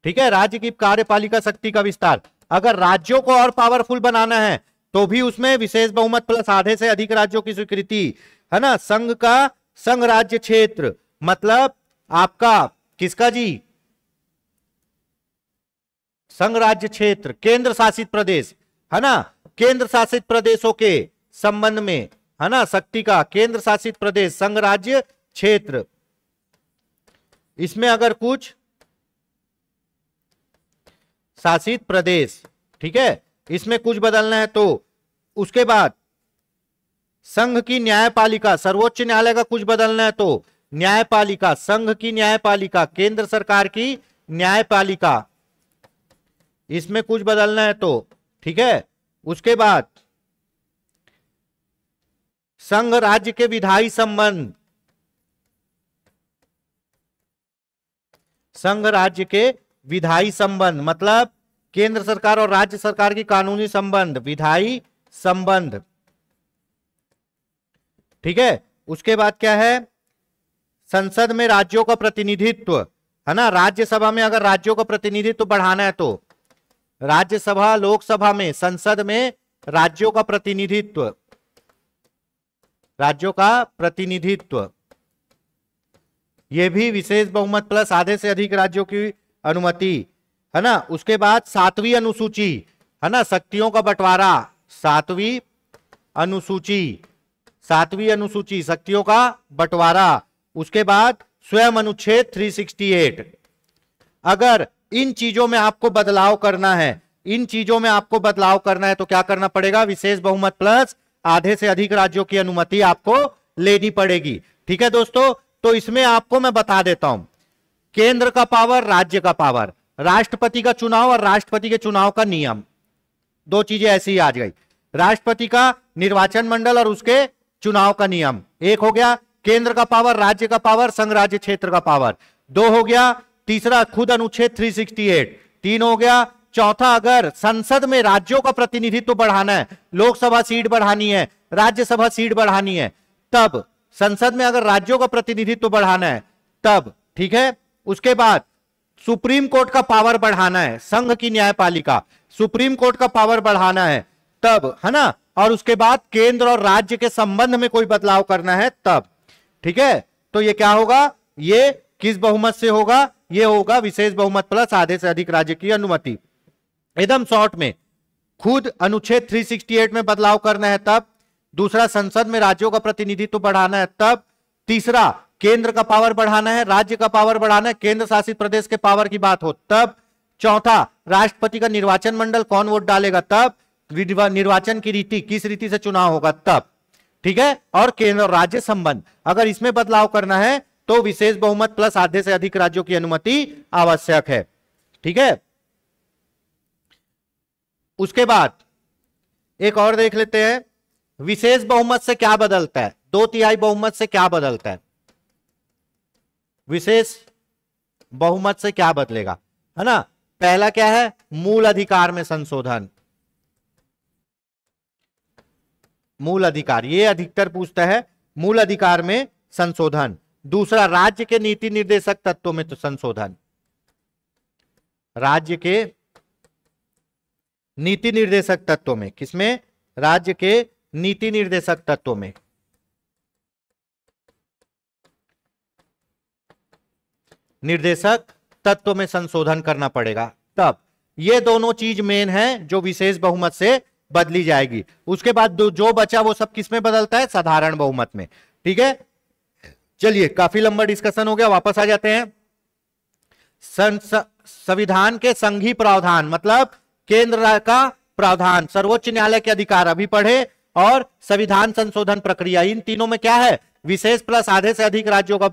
ठीक है राज्य की कार्यपालिका शक्ति का विस्तार अगर राज्यों को और पावरफुल बनाना है तो भी उसमें विशेष बहुमत प्लस आधे से अधिक राज्यों की स्वीकृति है ना संघ का संघ राज्य क्षेत्र मतलब आपका किसका जी संघ राज्य क्षेत्र केंद्र शासित प्रदेश है ना केंद्र शासित प्रदेशों के संबंध में है ना शक्ति का केंद्र शासित प्रदेश संघ राज्य क्षेत्र इसमें अगर कुछ शासित प्रदेश ठीक है इसमें कुछ बदलना है तो उसके बाद संघ की न्यायपालिका सर्वोच्च न्यायालय का कुछ बदलना है तो न्यायपालिका संघ की न्यायपालिका केंद्र सरकार की न्यायपालिका इसमें कुछ बदलना है तो ठीक है उसके बाद संघ राज्य के विधायी संबंध संघ राज्य के विधायी संबंध मतलब केंद्र सरकार और राज्य सरकार की कानूनी संबंध विधायी संबंध ठीक है उसके बाद क्या है संसद में राज्यों का प्रतिनिधित्व है ना राज्यसभा में अगर राज्यों का प्रतिनिधित्व बढ़ाना है तो राज्यसभा लोकसभा में संसद में राज्यों का प्रतिनिधित्व राज्यों का प्रतिनिधित्व यह भी विशेष बहुमत प्लस आधे से अधिक राज्यों की अनुमति है ना उसके बाद सातवीं अनुसूची है ना शक्तियों का बंटवारा सातवीं अनुसूची सातवीं अनुसूची शक्तियों का बंटवारा उसके बाद स्वयं अनुच्छेद 368 अगर इन चीजों में आपको बदलाव करना है इन चीजों में आपको बदलाव करना है तो क्या करना पड़ेगा विशेष बहुमत प्लस आधे से अधिक राज्यों की अनुमति आपको लेनी पड़ेगी ठीक है दोस्तों तो इसमें आपको मैं बता देता हूं केंद्र का पावर राज्य का पावर राष्ट्रपति का चुनाव और राष्ट्रपति के चुनाव का नियम दो चीजें ऐसी ही आ गई राष्ट्रपति का निर्वाचन मंडल और उसके चुनाव का नियम एक हो गया केंद्र का पावर राज्य का पावर संघ राज्य क्षेत्र का पावर दो हो गया तीसरा खुद अनुच्छेद 368 तीन हो गया चौथा अगर संसद में राज्यों का प्रतिनिधित्व तो बढ़ाना है लोकसभा सीट बढ़ानी है राज्यसभा सीट बढ़ानी है तब संसद में अगर राज्यों का प्रतिनिधित्व तो बढ़ाना है तब ठीक है उसके बाद सुप्रीम कोर्ट का पावर बढ़ाना है संघ की न्यायपालिका सुप्रीम कोर्ट का पावर बढ़ाना है तब है ना और उसके बाद केंद्र और राज्य के संबंध में कोई बदलाव करना है तब ठीक है तो ये क्या होगा ये किस बहुमत से होगा ये होगा विशेष बहुमत प्लस आधे से अधिक राज्य की अनुमति एकदम शॉर्ट में खुद अनुच्छेद 368 में बदलाव करना है तब दूसरा संसद में राज्यों का प्रतिनिधित्व बढ़ाना है तब तीसरा केंद्र का पावर बढ़ाना है राज्य का पावर बढ़ाना है केंद्र शासित प्रदेश के पावर की बात हो तब चौथा राष्ट्रपति का निर्वाचन मंडल कौन वोट डालेगा तब निर्वाचन की रीति किस रीति से चुनाव होगा तब ठीक है और केंद्र और राज्य संबंध अगर इसमें बदलाव करना है तो विशेष बहुमत प्लस आधे से अधिक राज्यों की अनुमति आवश्यक है ठीक है उसके बाद एक और देख लेते हैं विशेष बहुमत से क्या बदलता है दो तिहाई बहुमत से क्या बदलता है विशेष बहुमत से क्या बदलेगा है ना पहला क्या है मूल अधिकार में संशोधन मूल अधिकार ये अधिकतर पूछता है मूल अधिकार में संशोधन दूसरा राज्य के नीति निर्देशक तत्वों में तो संशोधन राज्य के नीति निर्देशक तत्वों में किसमें राज्य के नीति निर्देशक तत्वों में निर्देशक तत्व में संशोधन करना पड़ेगा तब ये दोनों चीज मेन है जो विशेष बहुमत से बदली जाएगी उसके बाद जो बचा वो सब किसमें बदलता है साधारण बहुमत में ठीक है चलिए काफी लंबा डिस्कशन हो गया वापस आ जाते हैं संविधान के संघी प्रावधान मतलब केंद्र का प्रावधान सर्वोच्च न्यायालय के अधिकार अभी पढ़े और संविधान संशोधन प्रक्रिया इन तीनों में क्या है विशेष प्लस आधे से अधिक राज्यों का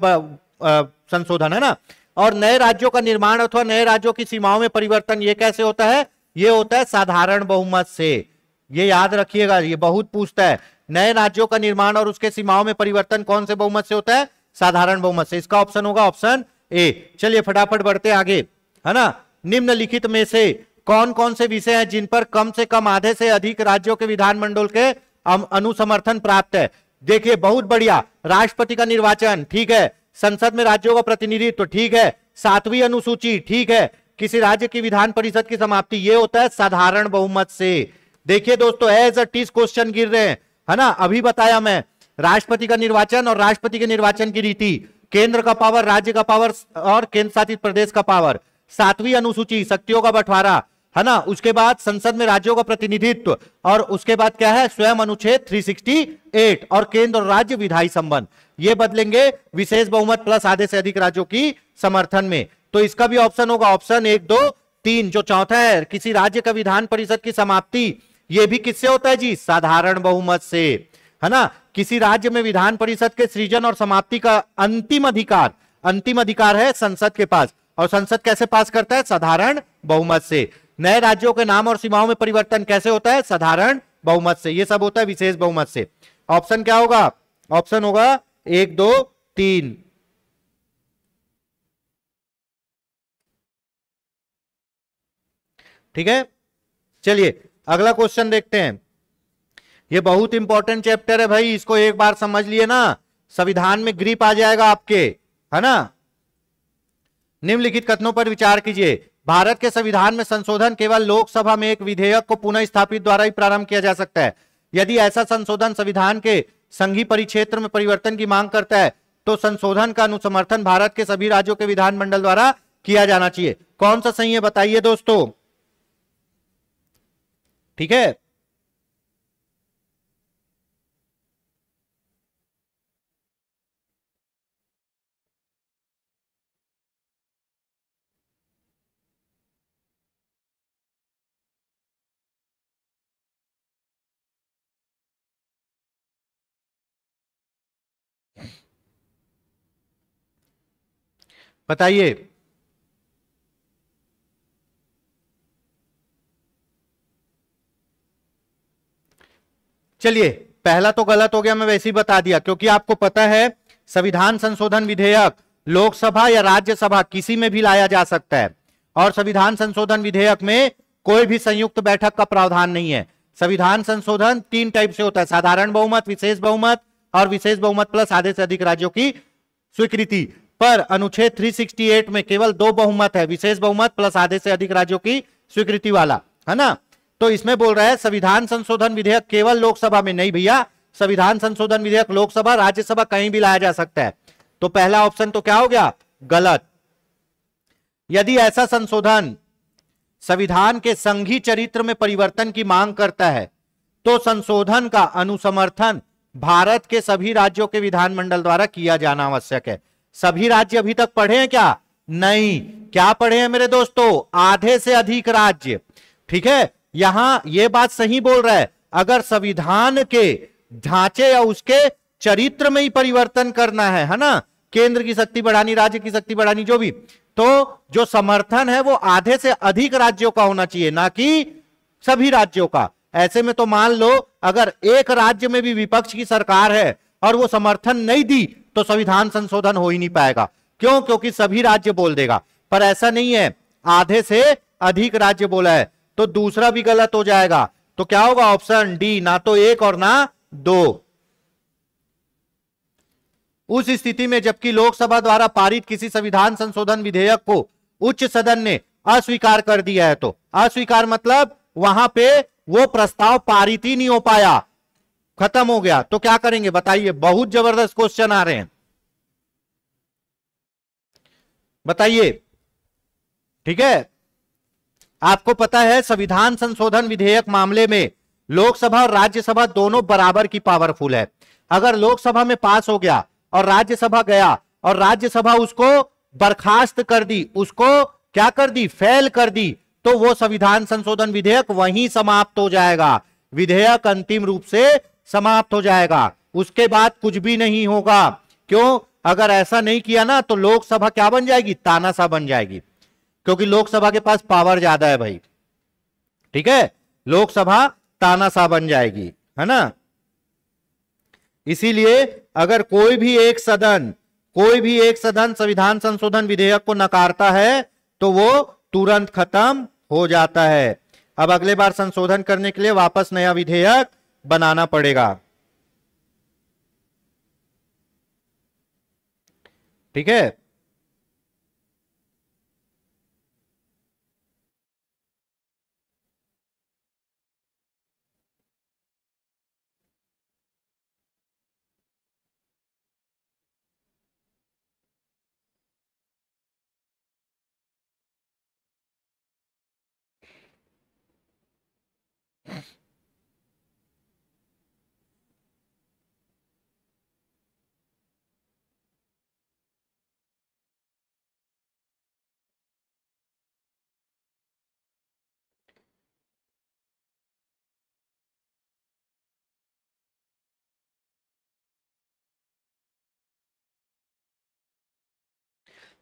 संशोधन है ना और नए राज्यों का निर्माण अथवा नए राज्यों की सीमाओं में परिवर्तन ये कैसे होता है ये होता है साधारण बहुमत से ये याद रखिएगा ये बहुत पूछता है नए राज्यों का निर्माण और उसके सीमाओं में परिवर्तन कौन से बहुमत से होता है साधारण बहुमत से इसका ऑप्शन होगा ऑप्शन ए चलिए फटाफट बढ़ते आगे है ना निम्नलिखित में से कौन कौन से विषय हैं जिन पर कम से कम आधे से अधिक राज्यों के विधानमंडल के अनुसमर्थन प्राप्त है देखिए बहुत बढ़िया राष्ट्रपति का निर्वाचन ठीक है संसद में राज्यों का प्रतिनिधित्व ठीक है सातवीं अनुसूची ठीक है किसी राज्य की विधान परिषद की समाप्ति ये होता है साधारण बहुमत से देखिए दोस्तों एज अ टीज क्वेश्चन गिर रहे हैं है ना अभी बताया मैं राष्ट्रपति का निर्वाचन और राष्ट्रपति के निर्वाचन की रीति केंद्र का पावर राज्य का पावर और केंद्र शासित प्रदेश का पावर सातवीं अनुसूची शक्तियों का बंटवारा है ना उसके बाद संसद में राज्यों का प्रतिनिधित्व और उसके बाद क्या है स्वयं अनुच्छेद 368 और केंद्र और राज्य विधायी संबंध ये बदलेंगे विशेष बहुमत प्लस आधे से अधिक राज्यों की समर्थन में तो इसका भी ऑप्शन होगा ऑप्शन एक दो तीन जो चौथा है किसी राज्य का विधान परिषद की समाप्ति यह भी किससे होता है जी साधारण बहुमत से है ना किसी राज्य में विधान परिषद के सृजन और समाप्ति का अंतिम अधिकार अंतिम अधिकार है संसद के पास और संसद कैसे पास करता है साधारण बहुमत से नए राज्यों के नाम और सीमाओं में परिवर्तन कैसे होता है साधारण बहुमत से यह सब होता है विशेष बहुमत से ऑप्शन क्या होगा ऑप्शन होगा एक दो तीन ठीक है चलिए अगला क्वेश्चन देखते हैं ये बहुत इंपॉर्टेंट चैप्टर है भाई इसको एक बार समझ लिए ना संविधान में ग्रीप आ जाएगा आपके है ना निम्नलिखित कथनों पर विचार कीजिए भारत के संविधान में संशोधन केवल लोकसभा में एक विधेयक को पुनः स्थापित द्वारा ही प्रारंभ किया जा सकता है यदि ऐसा संशोधन संविधान के संघी परिक्षेत्र में परिवर्तन की मांग करता है तो संशोधन का अनुसमर्थन भारत के सभी राज्यों के विधानमंडल द्वारा किया जाना चाहिए कौन सा सही है बताइए दोस्तों ठीक है बताइए चलिए पहला तो गलत हो गया मैं वैसे ही बता दिया क्योंकि आपको पता है संविधान संशोधन विधेयक लोकसभा या राज्यसभा किसी में भी लाया जा सकता है और संविधान संशोधन विधेयक में कोई भी संयुक्त बैठक का प्रावधान नहीं है संविधान संशोधन तीन टाइप से होता है साधारण बहुमत विशेष बहुमत और विशेष बहुमत प्लस आधे से अधिक राज्यों की स्वीकृति पर अनुच्छेद 368 में केवल दो बहुमत है विशेष बहुमत प्लस आधे से अधिक राज्यों की स्वीकृति वाला है ना तो इसमें बोल रहा है संविधान संशोधन विधेयक केवल लोकसभा में नहीं भैया संविधान संशोधन विधेयक लोकसभा राज्यसभा कहीं भी लाया जा सकता है तो पहला ऑप्शन तो क्या हो गया गलत यदि ऐसा संशोधन संविधान के संघी चरित्र में परिवर्तन की मांग करता है तो संशोधन का अनुसमर्थन भारत के सभी राज्यों के विधानमंडल द्वारा किया जाना आवश्यक है सभी राज्य अभी तक पढ़े हैं क्या नहीं क्या पढ़े हैं मेरे दोस्तों आधे से अधिक राज्य ठीक है यहां यह बात सही बोल रहा है अगर संविधान के ढांचे या उसके चरित्र में ही परिवर्तन करना है है ना केंद्र की शक्ति बढ़ानी राज्य की शक्ति बढ़ानी जो भी तो जो समर्थन है वो आधे से अधिक राज्यों का होना चाहिए ना कि सभी राज्यों का ऐसे में तो मान लो अगर एक राज्य में भी विपक्ष की सरकार है और वो समर्थन नहीं दी तो संविधान संशोधन हो ही नहीं पाएगा क्यों क्योंकि सभी राज्य बोल देगा पर ऐसा नहीं है आधे से अधिक राज्य बोला है तो दूसरा भी गलत हो जाएगा तो क्या होगा ऑप्शन डी ना तो एक और ना दो उस स्थिति में जबकि लोकसभा द्वारा पारित किसी संविधान संशोधन विधेयक को उच्च सदन ने अस्वीकार कर दिया है तो अस्वीकार मतलब वहां पे वो प्रस्ताव पारित ही नहीं हो पाया खत्म हो गया तो क्या करेंगे बताइए बहुत जबरदस्त क्वेश्चन आ रहे हैं बताइए ठीक है आपको पता है संविधान संशोधन विधेयक मामले में लोकसभा और राज्यसभा दोनों बराबर की पावरफुल है अगर लोकसभा में पास हो गया और राज्यसभा गया और राज्यसभा उसको बर्खास्त कर दी उसको क्या कर दी फेल कर दी तो वो संविधान संशोधन विधेयक वहीं समाप्त हो जाएगा विधेयक अंतिम रूप से समाप्त हो जाएगा उसके बाद कुछ भी नहीं होगा क्यों अगर ऐसा नहीं किया ना तो लोकसभा क्या बन जाएगी तानाशाह बन जाएगी क्योंकि लोकसभा के पास पावर ज्यादा है भाई ठीक है लोकसभा तानाशाह बन जाएगी है ना इसीलिए अगर कोई भी एक सदन कोई भी एक सदन संविधान संशोधन विधेयक को नकारता है तो वो तुरंत खत्म हो जाता है अब अगले बार संशोधन करने के लिए वापस नया विधेयक बनाना पड़ेगा ठीक है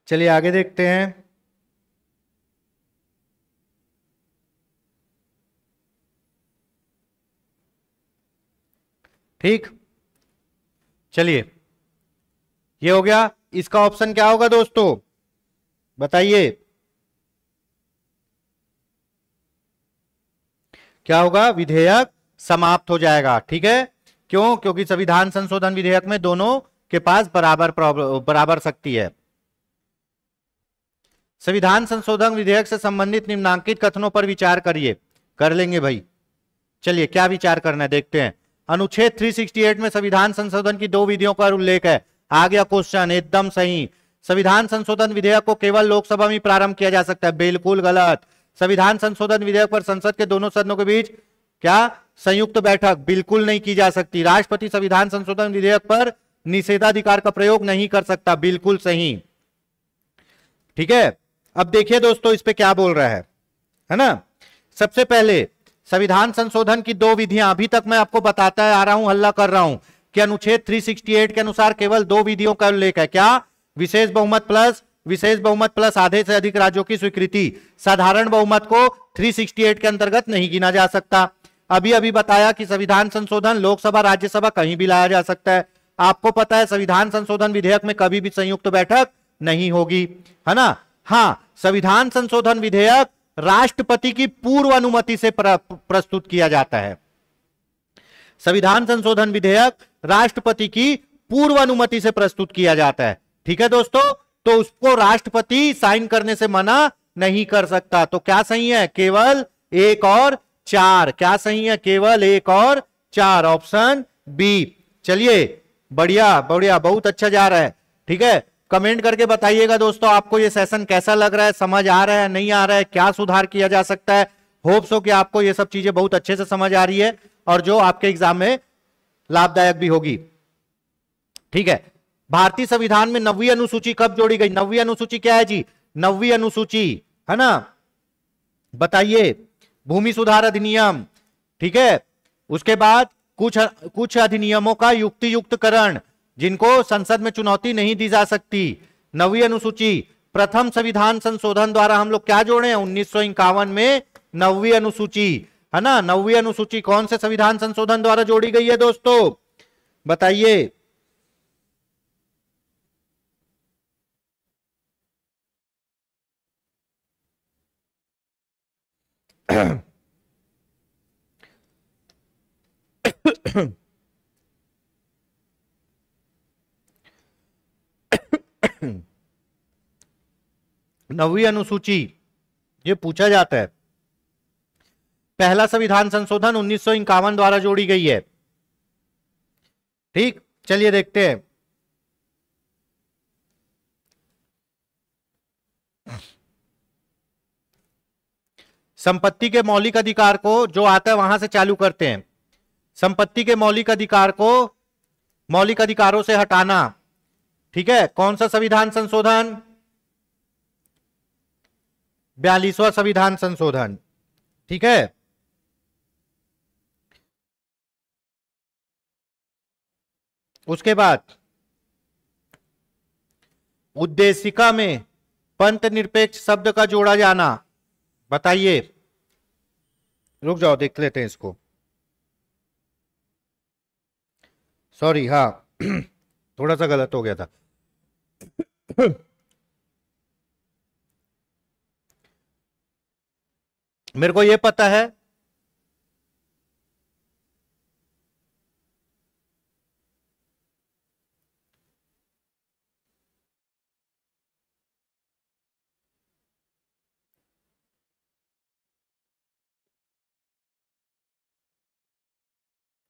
चलिए आगे देखते हैं ठीक चलिए ये हो गया इसका ऑप्शन क्या होगा दोस्तों बताइए क्या होगा विधेयक समाप्त हो जाएगा ठीक है क्यों क्योंकि संविधान संशोधन विधेयक में दोनों के पास बराबर बराबर शक्ति है संविधान संशोधन विधेयक से संबंधित निम्नांकित कथनों पर विचार करिए कर लेंगे भाई चलिए क्या विचार करना है देखते हैं अनुच्छेद 368 में संविधान संशोधन की दो विधियों का उल्लेख है आ गया क्वेश्चन एकदम सही संविधान संशोधन विधेयक को केवल लोकसभा में प्रारंभ किया जा सकता है बिल्कुल गलत संविधान संशोधन विधेयक पर संसद के दोनों सदनों के बीच क्या संयुक्त बैठक बिल्कुल नहीं की जा सकती राष्ट्रपति संविधान संशोधन विधेयक पर निषेधाधिकार का प्रयोग नहीं कर सकता बिल्कुल सही ठीक है अब देखिए दोस्तों इस पे क्या बोल रहा है है ना सबसे पहले संविधान संशोधन की दो विधियां अभी तक मैं आपको बताता आ रहा हूं हल्ला कर रहा हूं कि अनुच्छेद 368 के अनुसार केवल दो विधियों का उल्लेख है क्या विशेष बहुमत प्लस विशेष बहुमत प्लस आधे से अधिक राज्यों की स्वीकृति साधारण बहुमत को 368 के अंतर्गत नहीं गिना जा सकता अभी अभी बताया कि संविधान संशोधन लोकसभा राज्यसभा कहीं भी लाया जा सकता है आपको पता है संविधान संशोधन विधेयक में कभी भी संयुक्त बैठक नहीं होगी है ना हाँ संविधान संशोधन विधेयक राष्ट्रपति की पूर्व अनुमति से प्रस्तुत किया जाता है संविधान संशोधन विधेयक राष्ट्रपति की पूर्व अनुमति से प्रस्तुत किया जाता है ठीक है दोस्तों तो उसको राष्ट्रपति साइन करने से मना नहीं कर सकता तो क्या सही है केवल एक और चार क्या सही है केवल एक और चार ऑप्शन बी चलिए बढ़िया बढ़िया बहुत अच्छा जा रहा है ठीक है कमेंट करके बताइएगा दोस्तों आपको ये सेशन कैसा लग रहा है समझ आ रहा है नहीं आ रहा है क्या सुधार किया जा सकता है होप्स हो कि आपको ये सब चीजें बहुत अच्छे से समझ आ रही है और जो आपके एग्जाम में लाभदायक भी होगी ठीक है भारतीय संविधान में नवी अनुसूची कब जोड़ी गई नवी अनुसूची क्या है जी नवी अनुसूची है ना बताइए भूमि सुधार अधिनियम ठीक है उसके बाद कुछ कुछ अधिनियमों का युक्ति युक्तकरण जिनको संसद में चुनौती नहीं दी जा सकती नवी अनुसूची प्रथम संविधान संशोधन द्वारा हम लोग क्या जोड़े हैं उन्नीस में नवी अनुसूची है ना नवी अनुसूची कौन से संविधान संशोधन द्वारा जोड़ी गई है दोस्तों बताइए नवी अनुसूची ये पूछा जाता है पहला संविधान संशोधन उन्नीस द्वारा जोड़ी गई है ठीक चलिए देखते हैं संपत्ति के मौलिक अधिकार को जो आता है वहां से चालू करते हैं संपत्ति के मौलिक अधिकार को मौलिक अधिकारों से हटाना ठीक है कौन सा संविधान संशोधन बयालीसवा संविधान संशोधन ठीक है उसके बाद उद्देशिका में पंथ निरपेक्ष शब्द का जोड़ा जाना बताइए रुक जाओ देख लेते हैं इसको सॉरी हाँ थोड़ा सा गलत हो गया था मेरे को यह पता है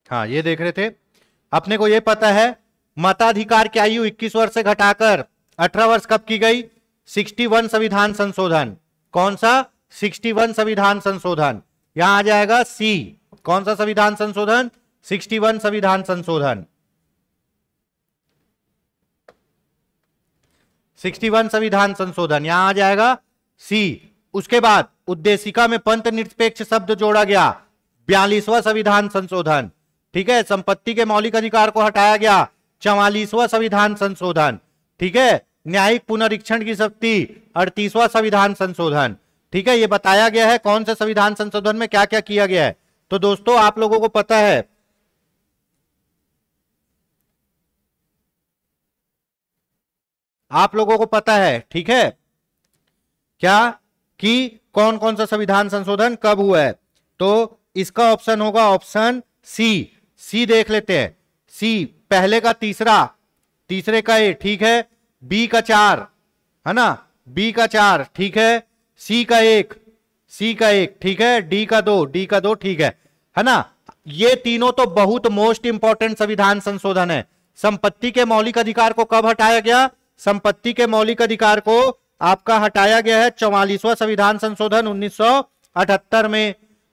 हाँ ये देख रहे थे अपने को यह पता है मताधिकार की आयु 21 वर्ष से घटाकर 18 वर्ष कब की गई 61 संविधान संशोधन कौन सा 61 संविधान संशोधन यहां आ जाएगा सी कौन सा संविधान संशोधन 61 संविधान संशोधन 61 संविधान संशोधन यहां आ जाएगा सी उसके बाद उद्देशिका में पंत निरपेक्ष शब्द जोड़ा गया बयालीसवा संविधान संशोधन ठीक है संपत्ति के मौलिक अधिकार को हटाया गया चवालीसवा संविधान संशोधन ठीक है न्यायिक पुनरीक्षण की शक्ति अड़तीसवा संविधान संशोधन ठीक है ये बताया गया है कौन से संविधान संशोधन में क्या क्या किया गया है तो दोस्तों आप लोगों को पता है आप लोगों को पता है ठीक है क्या कि कौन कौन सा संविधान संशोधन कब हुआ है तो इसका ऑप्शन होगा ऑप्शन सी सी देख लेते हैं सी पहले का तीसरा तीसरे का ए ठीक है बी का चार है ना बी का चार ठीक है सी का एक सी का एक ठीक है डी का दो डी का दो ठीक है है ना ये तीनों तो बहुत मोस्ट इंपॉर्टेंट संविधान संशोधन है संपत्ति के मौलिक अधिकार को कब हटाया गया संपत्ति के मौलिक अधिकार को आपका हटाया गया है चौवालीसवा संविधान संशोधन 1978 में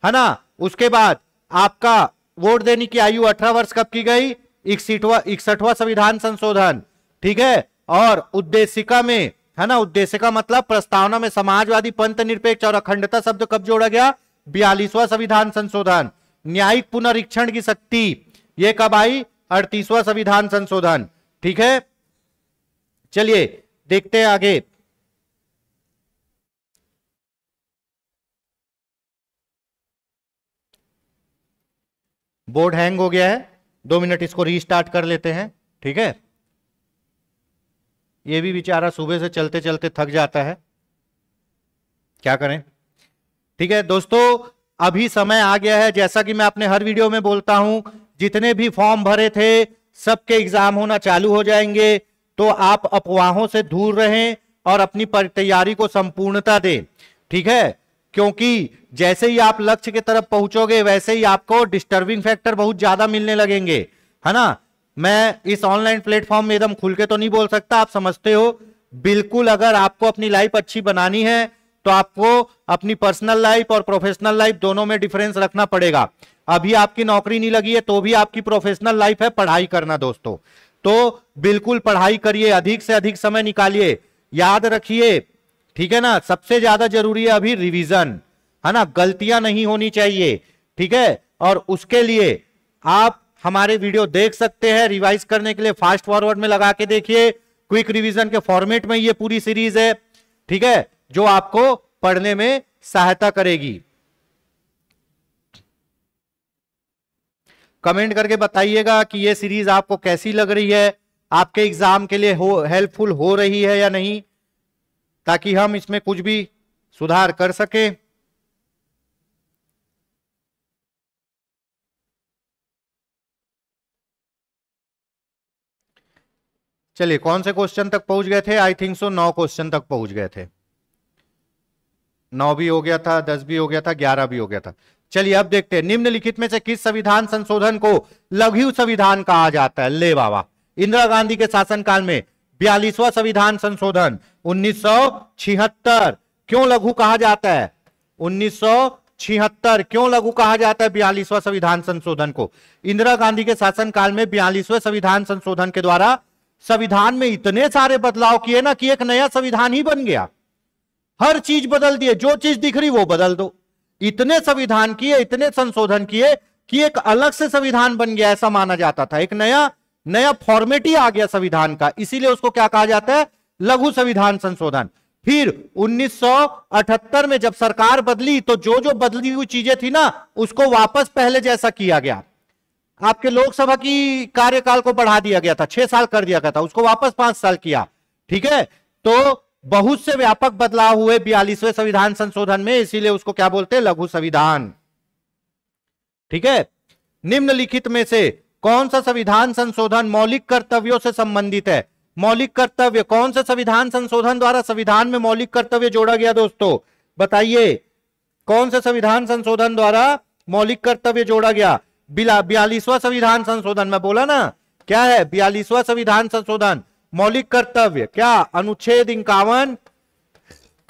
है ना उसके बाद आपका वोट देने की आयु अठारह वर्ष कब की गई इकसठवा इकसठवा संविधान संशोधन ठीक है और उद्देशिका में है ना उद्देश्य का मतलब प्रस्तावना में समाजवादी पंथ निरपेक्ष और अखंडता शब्द कब जोड़ा गया बयालीसवा संविधान संशोधन न्यायिक पुनरीक्षण की शक्ति ये कब आई अड़तीसवा संविधान संशोधन ठीक है चलिए देखते हैं आगे बोर्ड हैंग हो गया है दो मिनट इसको रीस्टार्ट कर लेते हैं ठीक है ये भी बेचारा सुबह से चलते चलते थक जाता है क्या करें ठीक है दोस्तों अभी समय आ गया है जैसा कि मैं अपने हर वीडियो में बोलता हूं जितने भी फॉर्म भरे थे सबके एग्जाम होना चालू हो जाएंगे तो आप अफवाहों से दूर रहें और अपनी तैयारी को संपूर्णता दें ठीक है क्योंकि जैसे ही आप लक्ष्य की तरफ पहुंचोगे वैसे ही आपको डिस्टर्बिंग फैक्टर बहुत ज्यादा मिलने लगेंगे है ना मैं इस ऑनलाइन प्लेटफॉर्म में एकदम खुल के तो नहीं बोल सकता आप समझते हो बिल्कुल अगर आपको अपनी लाइफ अच्छी बनानी है तो आपको अपनी पर्सनल लाइफ और प्रोफेशनल लाइफ दोनों में डिफरेंस रखना पड़ेगा अभी आपकी नौकरी नहीं लगी है तो भी आपकी प्रोफेशनल लाइफ है पढ़ाई करना दोस्तों तो बिल्कुल पढ़ाई करिए अधिक से अधिक समय निकालिए याद रखिए ठीक है ना सबसे ज्यादा जरूरी है अभी रिविजन है ना गलतियां नहीं होनी चाहिए ठीक है और उसके लिए आप हमारे वीडियो देख सकते हैं रिवाइज करने के लिए फास्ट फॉरवर्ड में लगा के देखिए क्विक रिवीजन के फॉर्मेट में ये पूरी सीरीज है ठीक है जो आपको पढ़ने में सहायता करेगी कमेंट करके बताइएगा कि ये सीरीज आपको कैसी लग रही है आपके एग्जाम के लिए हो हेल्पफुल हो रही है या नहीं ताकि हम इसमें कुछ भी सुधार कर सकें चलिए कौन से क्वेश्चन तक पहुंच गए थे I think so now question तक पहुंच गए थे नौ भी हो गया था दस भी हो गया था ग्यारह भी हो गया था चलिए अब देखते हैं निम्नलिखित में से किस संविधान संशोधन को लघु संविधान कहा जाता है ले बाबा इंदिरा गांधी के शासनकाल में बयालीसवा संविधान संशोधन उन्नीस क्यों लघु कहा जाता है उन्नीस छिहत्तर क्यों लघु कहा जाता है बयालीसवा संविधान संशोधन को इंदिरा गांधी के शासनकाल में बयालीसवें संविधान संशोधन के द्वारा संविधान में इतने सारे बदलाव किए ना कि एक नया संविधान ही बन गया हर चीज बदल दिए जो चीज दिख रही वो बदल दो इतने संविधान किए इतने संशोधन किए कि एक अलग से संविधान बन गया ऐसा माना जाता था एक नया नया फॉर्मेट ही आ गया संविधान का इसीलिए उसको क्या कहा जाता है लघु संविधान संशोधन फिर 1978 में जब सरकार बदली तो जो जो बदली हुई चीजें थी ना उसको वापस पहले जैसा किया गया आपके लोकसभा की कार्यकाल को बढ़ा दिया गया था छह साल कर दिया गया था उसको वापस पांच साल किया ठीक है तो बहुत से व्यापक बदलाव हुए बयालीसवें संविधान संशोधन में इसीलिए उसको क्या बोलते हैं लघु संविधान ठीक है निम्नलिखित में से कौन सा संविधान संशोधन मौलिक कर्तव्यों से संबंधित है मौलिक कर्तव्य कौन सा संविधान संशोधन द्वारा संविधान में मौलिक कर्तव्य जोड़ा गया दोस्तों बताइए कौन सा संविधान संशोधन द्वारा मौलिक कर्तव्य जोड़ा गया बयालीसवा संविधान संशोधन में बोला ना क्या है बयालीसवा संविधान संशोधन मौलिक कर्तव्य क्या अनुच्छेद इक्यावन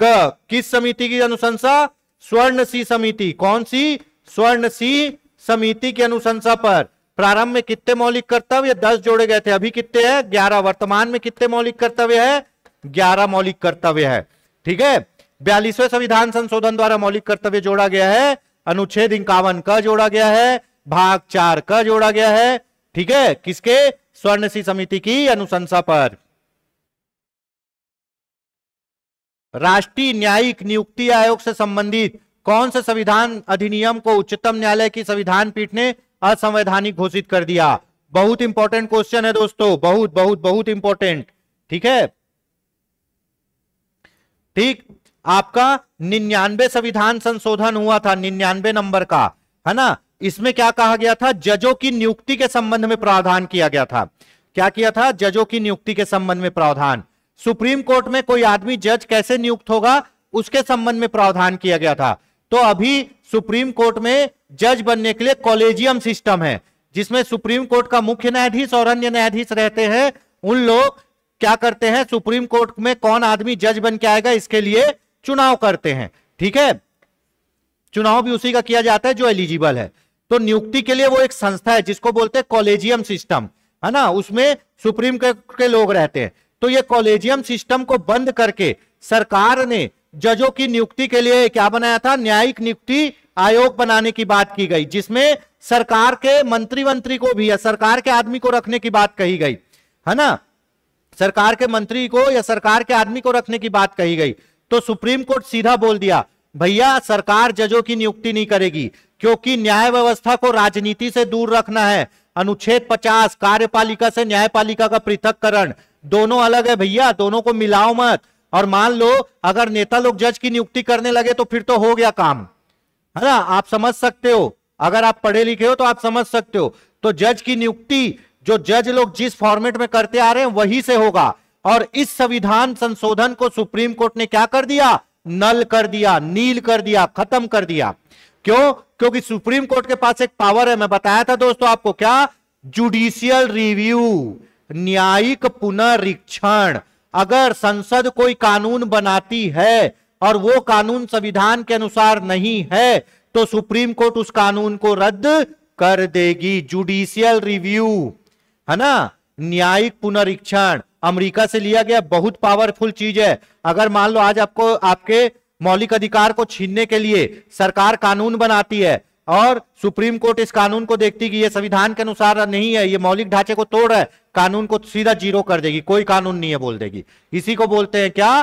क किस समिति की अनुशंसा स्वर्ण सी समिति कौन सी स्वर्ण सी समिति की अनुशंसा पर प्रारंभ में कितने मौलिक कर्तव्य दस जोड़े गए थे अभी कितने हैं ग्यारह वर्तमान में कितने मौलिक कर्तव्य है ग्यारह मौलिक कर्तव्य है ठीक है बयालीसवें संविधान संशोधन द्वारा मौलिक कर्तव्य जोड़ा गया है अनुच्छेद इक्यावन का जोड़ा गया है भाग चार का जोड़ा गया है ठीक है किसके स्वर्ण सी समिति की अनुशंसा पर राष्ट्रीय न्यायिक नियुक्ति आयोग से संबंधित कौन से संविधान अधिनियम को उच्चतम न्यायालय की संविधान पीठ ने असंवैधानिक घोषित कर दिया बहुत इंपॉर्टेंट क्वेश्चन है दोस्तों बहुत बहुत बहुत इंपॉर्टेंट ठीक है ठीक आपका निन्यानवे संविधान संशोधन हुआ था निन्यानवे नंबर का है ना इसमें क्या कहा गया था जजों की नियुक्ति के संबंध में प्रावधान किया गया था क्या किया था जजों की नियुक्ति के संबंध में प्रावधान सुप्रीम कोर्ट में कोई आदमी जज कैसे नियुक्त होगा उसके संबंध में प्रावधान किया गया था तो अभी सुप्रीम कोर्ट में जज बनने के लिए कॉलेजियम सिस्टम है जिसमें सुप्रीम कोर्ट का मुख्य न्यायाधीश और अन्य न्यायाधीश रहते हैं उन लोग क्या करते हैं सुप्रीम कोर्ट में कौन आदमी जज बन के आएगा इसके लिए चुनाव करते हैं ठीक है चुनाव भी उसी का किया जाता है जो एलिजिबल है तो नियुक्ति के लिए वो एक संस्था है जिसको बोलते हैं कॉलेजियम सिस्टम है ना उसमें सुप्रीम कोर्ट के लोग रहते हैं तो ये कॉलेजियम सिस्टम को बंद करके सरकार ने जजों की नियुक्ति के लिए क्या बनाया था न्यायिक नियुक्ति आयोग बनाने की बात की गई जिसमें सरकार के मंत्री मंत्री को भी या सरकार के आदमी को रखने की बात कही गई है ना सरकार के मंत्री को या सरकार के आदमी को रखने की बात कही गई तो सुप्रीम कोर्ट सीधा बोल दिया भैया सरकार जजों की नियुक्ति नहीं करेगी क्योंकि न्याय व्यवस्था को राजनीति से दूर रखना है अनुच्छेद 50 कार्यपालिका से न्यायपालिका का पृथककरण दोनों अलग है भैया दोनों को मिलाओ मत और मान लो अगर नेता लोग जज की नियुक्ति करने लगे तो फिर तो हो गया काम है ना आप समझ सकते हो अगर आप पढ़े लिखे हो तो आप समझ सकते हो तो जज की नियुक्ति जो जज लोग जिस फॉर्मेट में करते आ रहे हैं वही से होगा और इस संविधान संशोधन को सुप्रीम कोर्ट ने क्या कर दिया नल कर दिया नील कर दिया खत्म कर दिया क्यों क्योंकि सुप्रीम कोर्ट के पास एक पावर है मैं बताया था दोस्तों आपको क्या जुडिशियल रिव्यू न्यायिक पुनरीक्षण अगर संसद कोई कानून बनाती है और वो कानून संविधान के अनुसार नहीं है तो सुप्रीम कोर्ट उस कानून को रद्द कर देगी जुडिशियल रिव्यू है ना न्यायिक पुनरीक्षण अमेरिका से लिया गया बहुत पावरफुल चीज है अगर मान लो आज आपको आपके मौलिक अधिकार को छीनने के लिए सरकार कानून बनाती है और सुप्रीम कोर्ट इस कानून को देखती कि यह संविधान के अनुसार नहीं है ये मौलिक ढांचे को तोड़ रहा है कानून को सीधा जीरो कर देगी कोई कानून नहीं है बोल देगी इसी को बोलते हैं क्या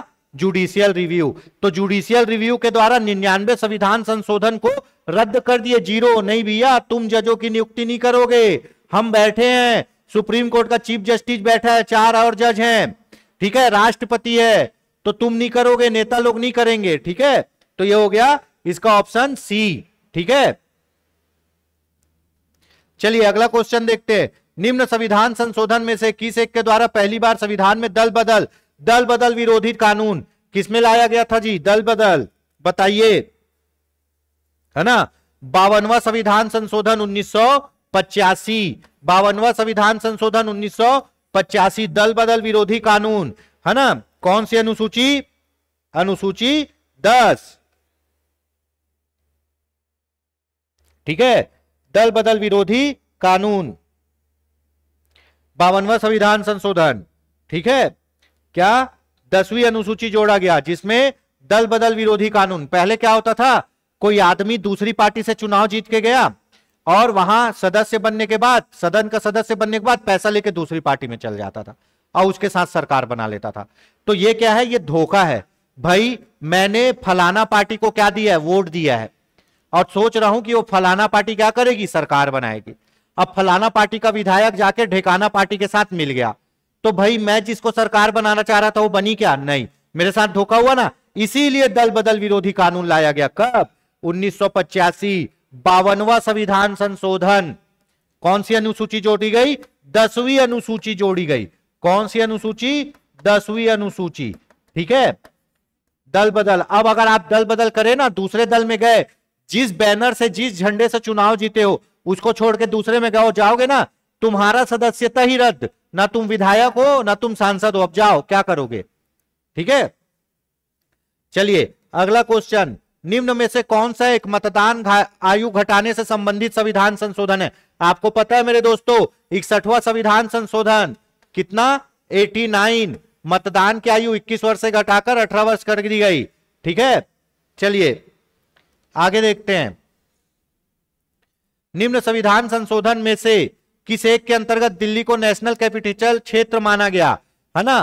जुडिशियल रिव्यू तो जुडिशियल रिव्यू के द्वारा निन्यानवे संविधान संशोधन को रद्द कर दिए जीरो नहीं भैया तुम जजों की नियुक्ति नहीं करोगे हम बैठे हैं सुप्रीम कोर्ट का चीफ जस्टिस बैठा है चार और जज हैं ठीक है राष्ट्रपति है तो तुम नहीं करोगे नेता लोग नहीं करेंगे ठीक है तो ये हो गया इसका ऑप्शन सी ठीक है चलिए अगला क्वेश्चन देखते हैं निम्न संविधान संशोधन में से किस एक के द्वारा पहली बार संविधान में दल बदल दल बदल विरोधी कानून किसमें लाया गया था जी दल बदल बताइए है ना बावनवा संविधान संशोधन उन्नीस सौ पचासी बावनवा संविधान संशोधन उन्नीस सौ पचासी दल बदल विरोधी कानून है ना कौन सी अनुसूची अनुसूची दस ठीक है दल बदल विरोधी कानून बावनवा संविधान संशोधन ठीक है क्या दसवीं अनुसूची जोड़ा गया जिसमें दल बदल विरोधी कानून पहले क्या होता था कोई आदमी दूसरी पार्टी से चुनाव जीत के गया और वहां सदस्य बनने के बाद सदन का सदस्य बनने के बाद पैसा लेके दूसरी पार्टी में चल जाता था और उसके साथ सरकार बना लेता था तो ये क्या है ये धोखा है भाई मैंने फलाना पार्टी को क्या दिया है वोट दिया है और सोच रहा हूं कि वो फलाना पार्टी क्या करेगी सरकार बनाएगी अब फलाना पार्टी का विधायक जाके ढेकाना पार्टी के साथ मिल गया तो भाई मैं जिसको सरकार बनाना चाह रहा था वो बनी क्या नहीं मेरे साथ धोखा हुआ ना इसीलिए दल बदल विरोधी कानून लाया गया कब उन्नीस सौ बावनवा संविधान संशोधन कौन सी अनुसूची जोड़ी गई दसवीं अनुसूची जोड़ी गई कौन सी अनुसूची दसवीं अनुसूची ठीक है दल बदल अब अगर आप दल बदल करें ना दूसरे दल में गए जिस बैनर से जिस झंडे से चुनाव जीते हो उसको छोड़ के दूसरे में गए जाओगे ना तुम्हारा सदस्यता ही रद्द ना तुम विधायक हो ना तुम सांसद हो अब जाओ क्या करोगे ठीक है चलिए अगला क्वेश्चन निम्न में से कौन सा एक मतदान आयु घटाने से संबंधित संविधान संशोधन है आपको पता है मेरे दोस्तों इकसठवा संविधान संशोधन कितना 89 मतदान की आयु 21 वर्ष से घटाकर 18 वर्ष कर दी गई ठीक है चलिए आगे देखते हैं निम्न संविधान संशोधन में से किस एक के अंतर्गत दिल्ली को नेशनल कैपिटल क्षेत्र माना गया है ना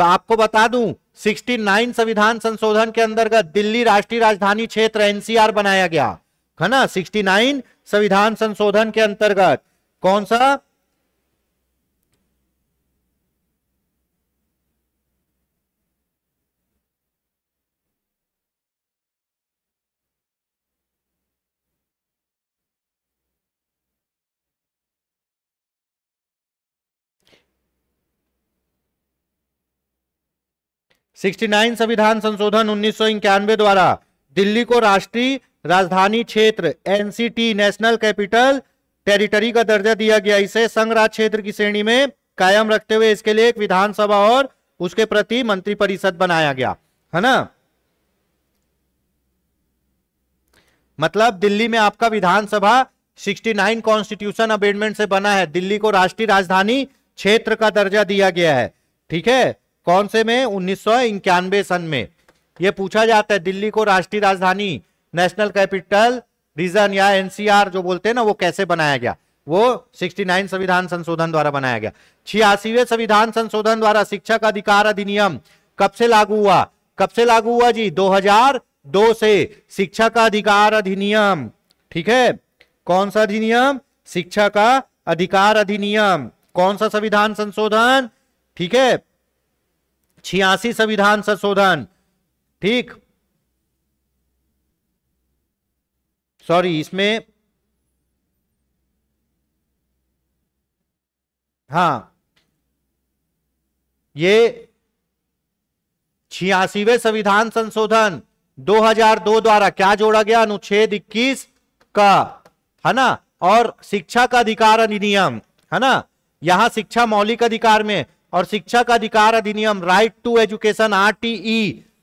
आपको बता दू 69 संविधान संशोधन के अंतर्गत दिल्ली राष्ट्रीय राजधानी क्षेत्र एनसीआर बनाया गया है ना 69 संविधान संशोधन के अंतर्गत कौन सा 69 संविधान संशोधन उन्नीस द्वारा दिल्ली को राष्ट्रीय राजधानी क्षेत्र एनसीटी नेशनल कैपिटल टेरिटरी का दर्जा दिया गया इसे संघ राज्य क्षेत्र की श्रेणी में कायम रखते हुए इसके लिए एक विधानसभा और उसके प्रति मंत्रिपरिषद बनाया गया है ना मतलब दिल्ली में आपका विधानसभा 69 कॉन्स्टिट्यूशन अमेंडमेंट से बना है दिल्ली को राष्ट्रीय राजधानी क्षेत्र का दर्जा दिया गया है ठीक है कौन से में उन्नीस सन में यह पूछा जाता है दिल्ली को राष्ट्रीय राजधानी नेशनल कैपिटल रीजन या एनसीआर जो बोलते हैं ना वो कैसे बनाया गया वो 69 संविधान संशोधन द्वारा बनाया गया छियासीवे संविधान संशोधन द्वारा शिक्षक अधिकार अधिनियम कब से लागू हुआ कब से लागू हुआ जी 2002 से शिक्षक अधिकार अधिनियम ठीक है कौन सा अधिनियम शिक्षा का अधिकार अधिनियम कौन सा संविधान संशोधन ठीक है छियासी संविधान संशोधन ठीक सॉरी इसमें हाँ ये छियासीवे संविधान संशोधन 2002 द्वारा क्या जोड़ा गया अनुच्छेद 21 का है ना और शिक्षा का अधिकार अधिनियम है ना यहां शिक्षा मौलिक अधिकार में और शिक्षा का अधिकार अधिनियम राइट टू एजुकेशन आर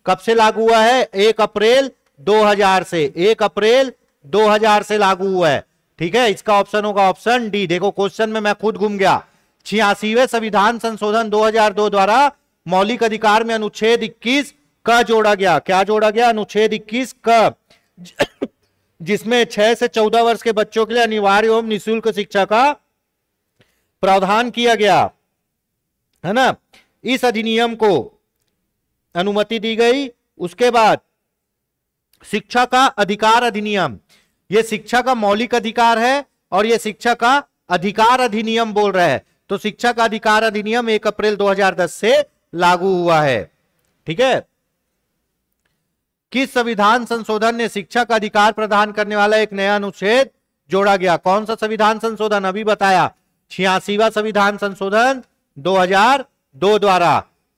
कब से लागू हुआ है एक अप्रैल 2000 से एक अप्रैल 2000 से लागू हुआ है ठीक है इसका ऑप्शन होगा ऑप्शन डी देखो क्वेश्चन में मैं खुद घूम गया छियासीवे संविधान संशोधन 2002 द्वारा मौलिक अधिकार में अनुच्छेद 21 का जोड़ा गया क्या जोड़ा गया अनुच्छेद 21 का जिसमें छह से चौदह वर्ष के बच्चों के लिए अनिवार्य एवं निःशुल्क शिक्षा का प्रावधान किया गया है ना इस अधिनियम को अनुमति दी गई उसके बाद शिक्षा का अधिकार अधिनियम यह शिक्षा का मौलिक अधिकार है और यह शिक्षा का अधिकार अधिनियम बोल रहा है तो शिक्षा का अधिकार अधिनियम एक अप्रैल 2010 से लागू हुआ है ठीक है किस संविधान संशोधन ने शिक्षा का अधिकार प्रदान करने वाला एक नया अनुच्छेद जोड़ा गया कौन सा संविधान संशोधन अभी बताया छियासीवा संविधान संशोधन 2002 द्वारा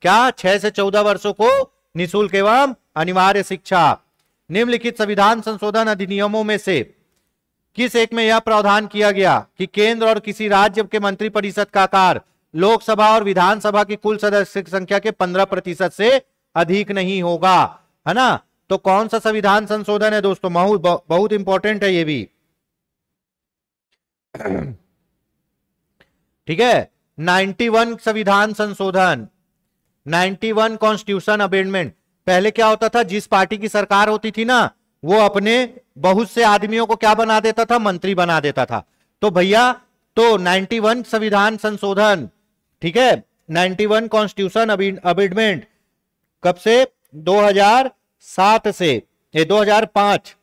क्या छह से चौदह वर्षों को निशुल्क एवं अनिवार्य शिक्षा निम्नलिखित संविधान संशोधन अधिनियमों में से किस एक में यह प्रावधान किया गया कि केंद्र और किसी राज्य के मंत्री परिषद का आकार लोकसभा और विधानसभा की कुल सदस्य संख्या के पंद्रह प्रतिशत से अधिक नहीं होगा है ना तो कौन सा संविधान संशोधन है दोस्तों बहुत बहुत इंपॉर्टेंट है ये भी ठीक है 91 संविधान संशोधन 91 कॉन्स्टिट्यूशन अमेंडमेंट पहले क्या होता था जिस पार्टी की सरकार होती थी ना वो अपने बहुत से आदमियों को क्या बना देता था मंत्री बना देता था तो भैया तो 91 संविधान संशोधन ठीक है 91 कॉन्स्टिट्यूशन अमेंडमेंट कब से 2007 से ये 2005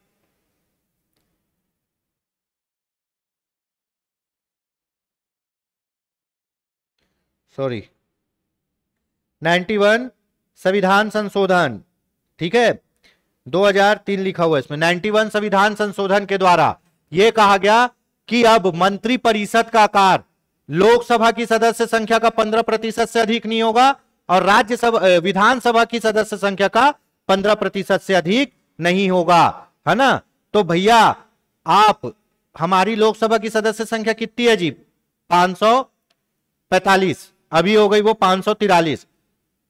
सॉरी 91 संविधान संशोधन ठीक है 2003 लिखा हुआ इसमें 91 संविधान संशोधन के द्वारा यह कहा गया कि अब मंत्री परिषद का आकार लोकसभा की सदस्य संख्या का 15 प्रतिशत से अधिक नहीं होगा और राज्यसभा विधानसभा की सदस्य संख्या का 15 प्रतिशत से अधिक नहीं होगा है ना तो भैया आप हमारी लोकसभा की सदस्य संख्या कितनी है जी पांच अभी हो गई वो पांच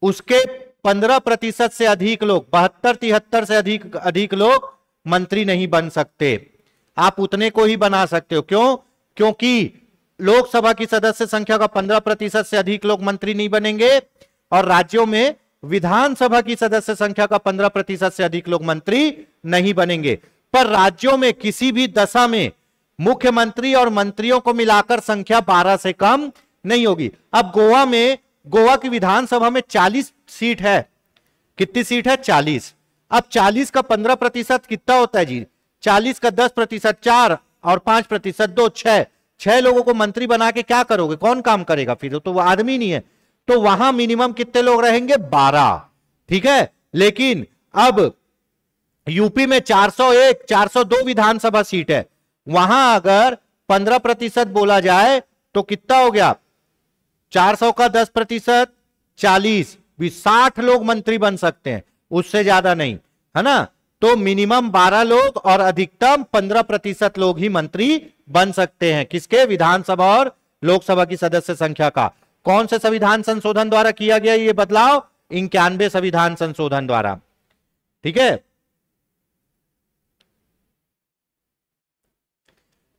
उसके पंद्रह प्रतिशत से अधिक लोग बहत्तर तिहत्तर से अधिक अधिक लोग मंत्री नहीं बन सकते आप उतने को ही बना सकते हो क्यों क्योंकि लोकसभा की सदस्य संख्या का पंद्रह प्रतिशत से अधिक लोग मंत्री नहीं बनेंगे और राज्यों में विधानसभा की सदस्य संख्या का पंद्रह प्रतिशत से अधिक लोग मंत्री नहीं बनेंगे पर राज्यों में किसी भी दशा में मुख्यमंत्री और मंत्रियों को मिलाकर संख्या बारह से कम नहीं होगी अब गोवा में गोवा की विधानसभा में 40 सीट है कितनी सीट है 40 अब 40 का 15 प्रतिशत कितना होता है जी 40 का 10 प्रतिशत चार और पांच प्रतिशत दो छह छह लोगों को मंत्री बना के क्या करोगे कौन काम करेगा फिर तो वो आदमी नहीं है तो वहां मिनिमम कितने लोग रहेंगे बारह ठीक है लेकिन अब यूपी में 401, 402 विधानसभा सीट है वहां अगर 15 प्रतिशत बोला जाए तो कितना हो गया 400 का 10 प्रतिशत चालीस भी साठ लोग मंत्री बन सकते हैं उससे ज्यादा नहीं है ना तो मिनिमम 12 लोग और अधिकतम 15 प्रतिशत लोग ही मंत्री बन सकते हैं किसके विधानसभा और लोकसभा की सदस्य संख्या का कौन से संविधान संशोधन द्वारा किया गया ये बदलाव इक्यानवे संविधान संशोधन द्वारा ठीक है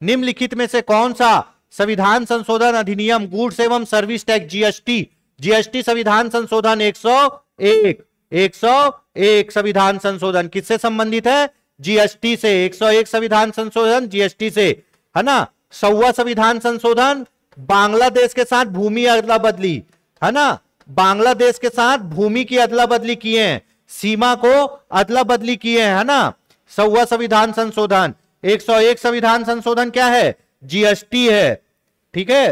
निम्नलिखित में से कौन सा संविधान संशोधन अधिनियम गुड्स एवं सर्विस टैक्स जीएसटी जीएसटी संविधान संशोधन 101 101 संविधान संशोधन किससे संबंधित है जीएसटी से 101 संविधान संशोधन जीएसटी से है ना सौवा संविधान संशोधन बांग्लादेश के साथ भूमि अदला बदली है ना बांग्लादेश के साथ भूमि की अदला बदली किए हैं सीमा को अदला बदली किए हैं है ना सौवा संविधान संशोधन 101 संविधान संशोधन क्या है जीएसटी है ठीक है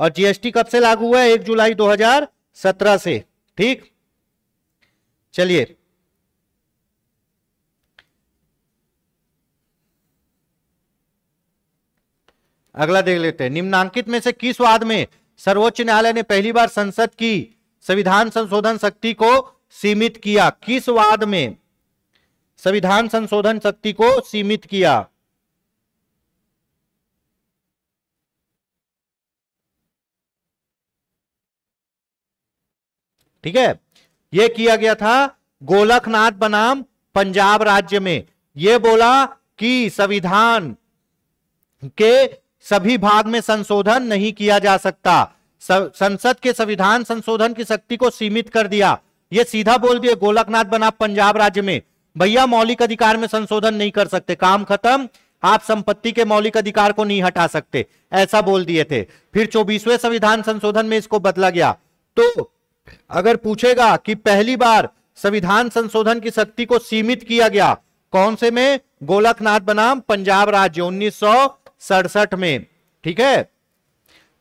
और जीएसटी कब से लागू हुआ है एक जुलाई 2017 से ठीक चलिए अगला देख लेते हैं निम्नांकित में से किस वाद में सर्वोच्च न्यायालय ने पहली बार संसद की संविधान संशोधन शक्ति को सीमित किया किस वाद में संविधान संशोधन शक्ति को सीमित किया ठीक है यह किया गया था गोलखनाथ बनाम पंजाब राज्य में यह बोला कि संविधान के सभी भाग में संशोधन नहीं किया जा सकता संसद के संविधान संशोधन की शक्ति को सीमित कर दिया ये सीधा बोल दिया गोलकनाथ बना पंजाब राज्य में भैया मौलिक अधिकार में संशोधन नहीं कर सकते काम खत्म आप संपत्ति के मौलिक अधिकार को नहीं हटा सकते ऐसा बोल दिए थे फिर चौबीसवें संविधान संशोधन में इसको बदला गया तो अगर पूछेगा कि पहली बार संविधान संशोधन की शक्ति को सीमित किया गया कौन से में गोलकनाथ बनाम पंजाब राज्य उन्नीस में ठीक है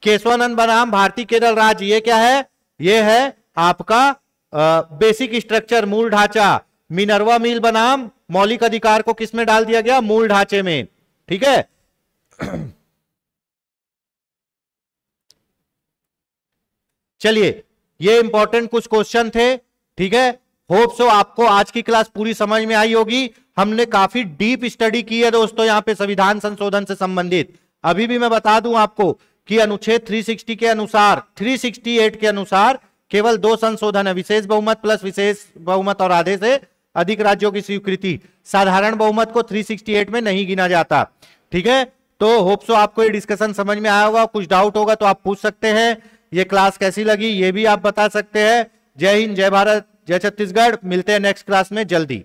केशवानंद बनाम भारतीय केरल राज्य ये क्या है ये है आपका आ, बेसिक स्ट्रक्चर मूल ढांचा मिनरवा मिल बनाम मौलिक अधिकार को किसमें डाल दिया गया मूल ढांचे में ठीक है चलिए ये इंपॉर्टेंट कुछ क्वेश्चन थे ठीक है होप सो आपको आज की क्लास पूरी समझ में आई होगी हमने काफी डीप स्टडी की है दोस्तों यहां पे संविधान संशोधन से संबंधित अभी भी मैं बता दूं आपको कि अनुच्छेद 360 के अनुसार 368 के अनुसार केवल दो संशोधन है विशेष बहुमत प्लस विशेष बहुमत और आधे से अधिक राज्यों की स्वीकृति साधारण बहुमत को 368 में नहीं गिना जाता ठीक है तो होप्सो आपको ये डिस्कशन समझ में आया होगा कुछ डाउट होगा तो आप पूछ सकते हैं ये क्लास कैसी लगी ये भी आप बता सकते हैं जय हिंद जय भारत जय छत्तीसगढ़ मिलते हैं नेक्स्ट क्लास में जल्दी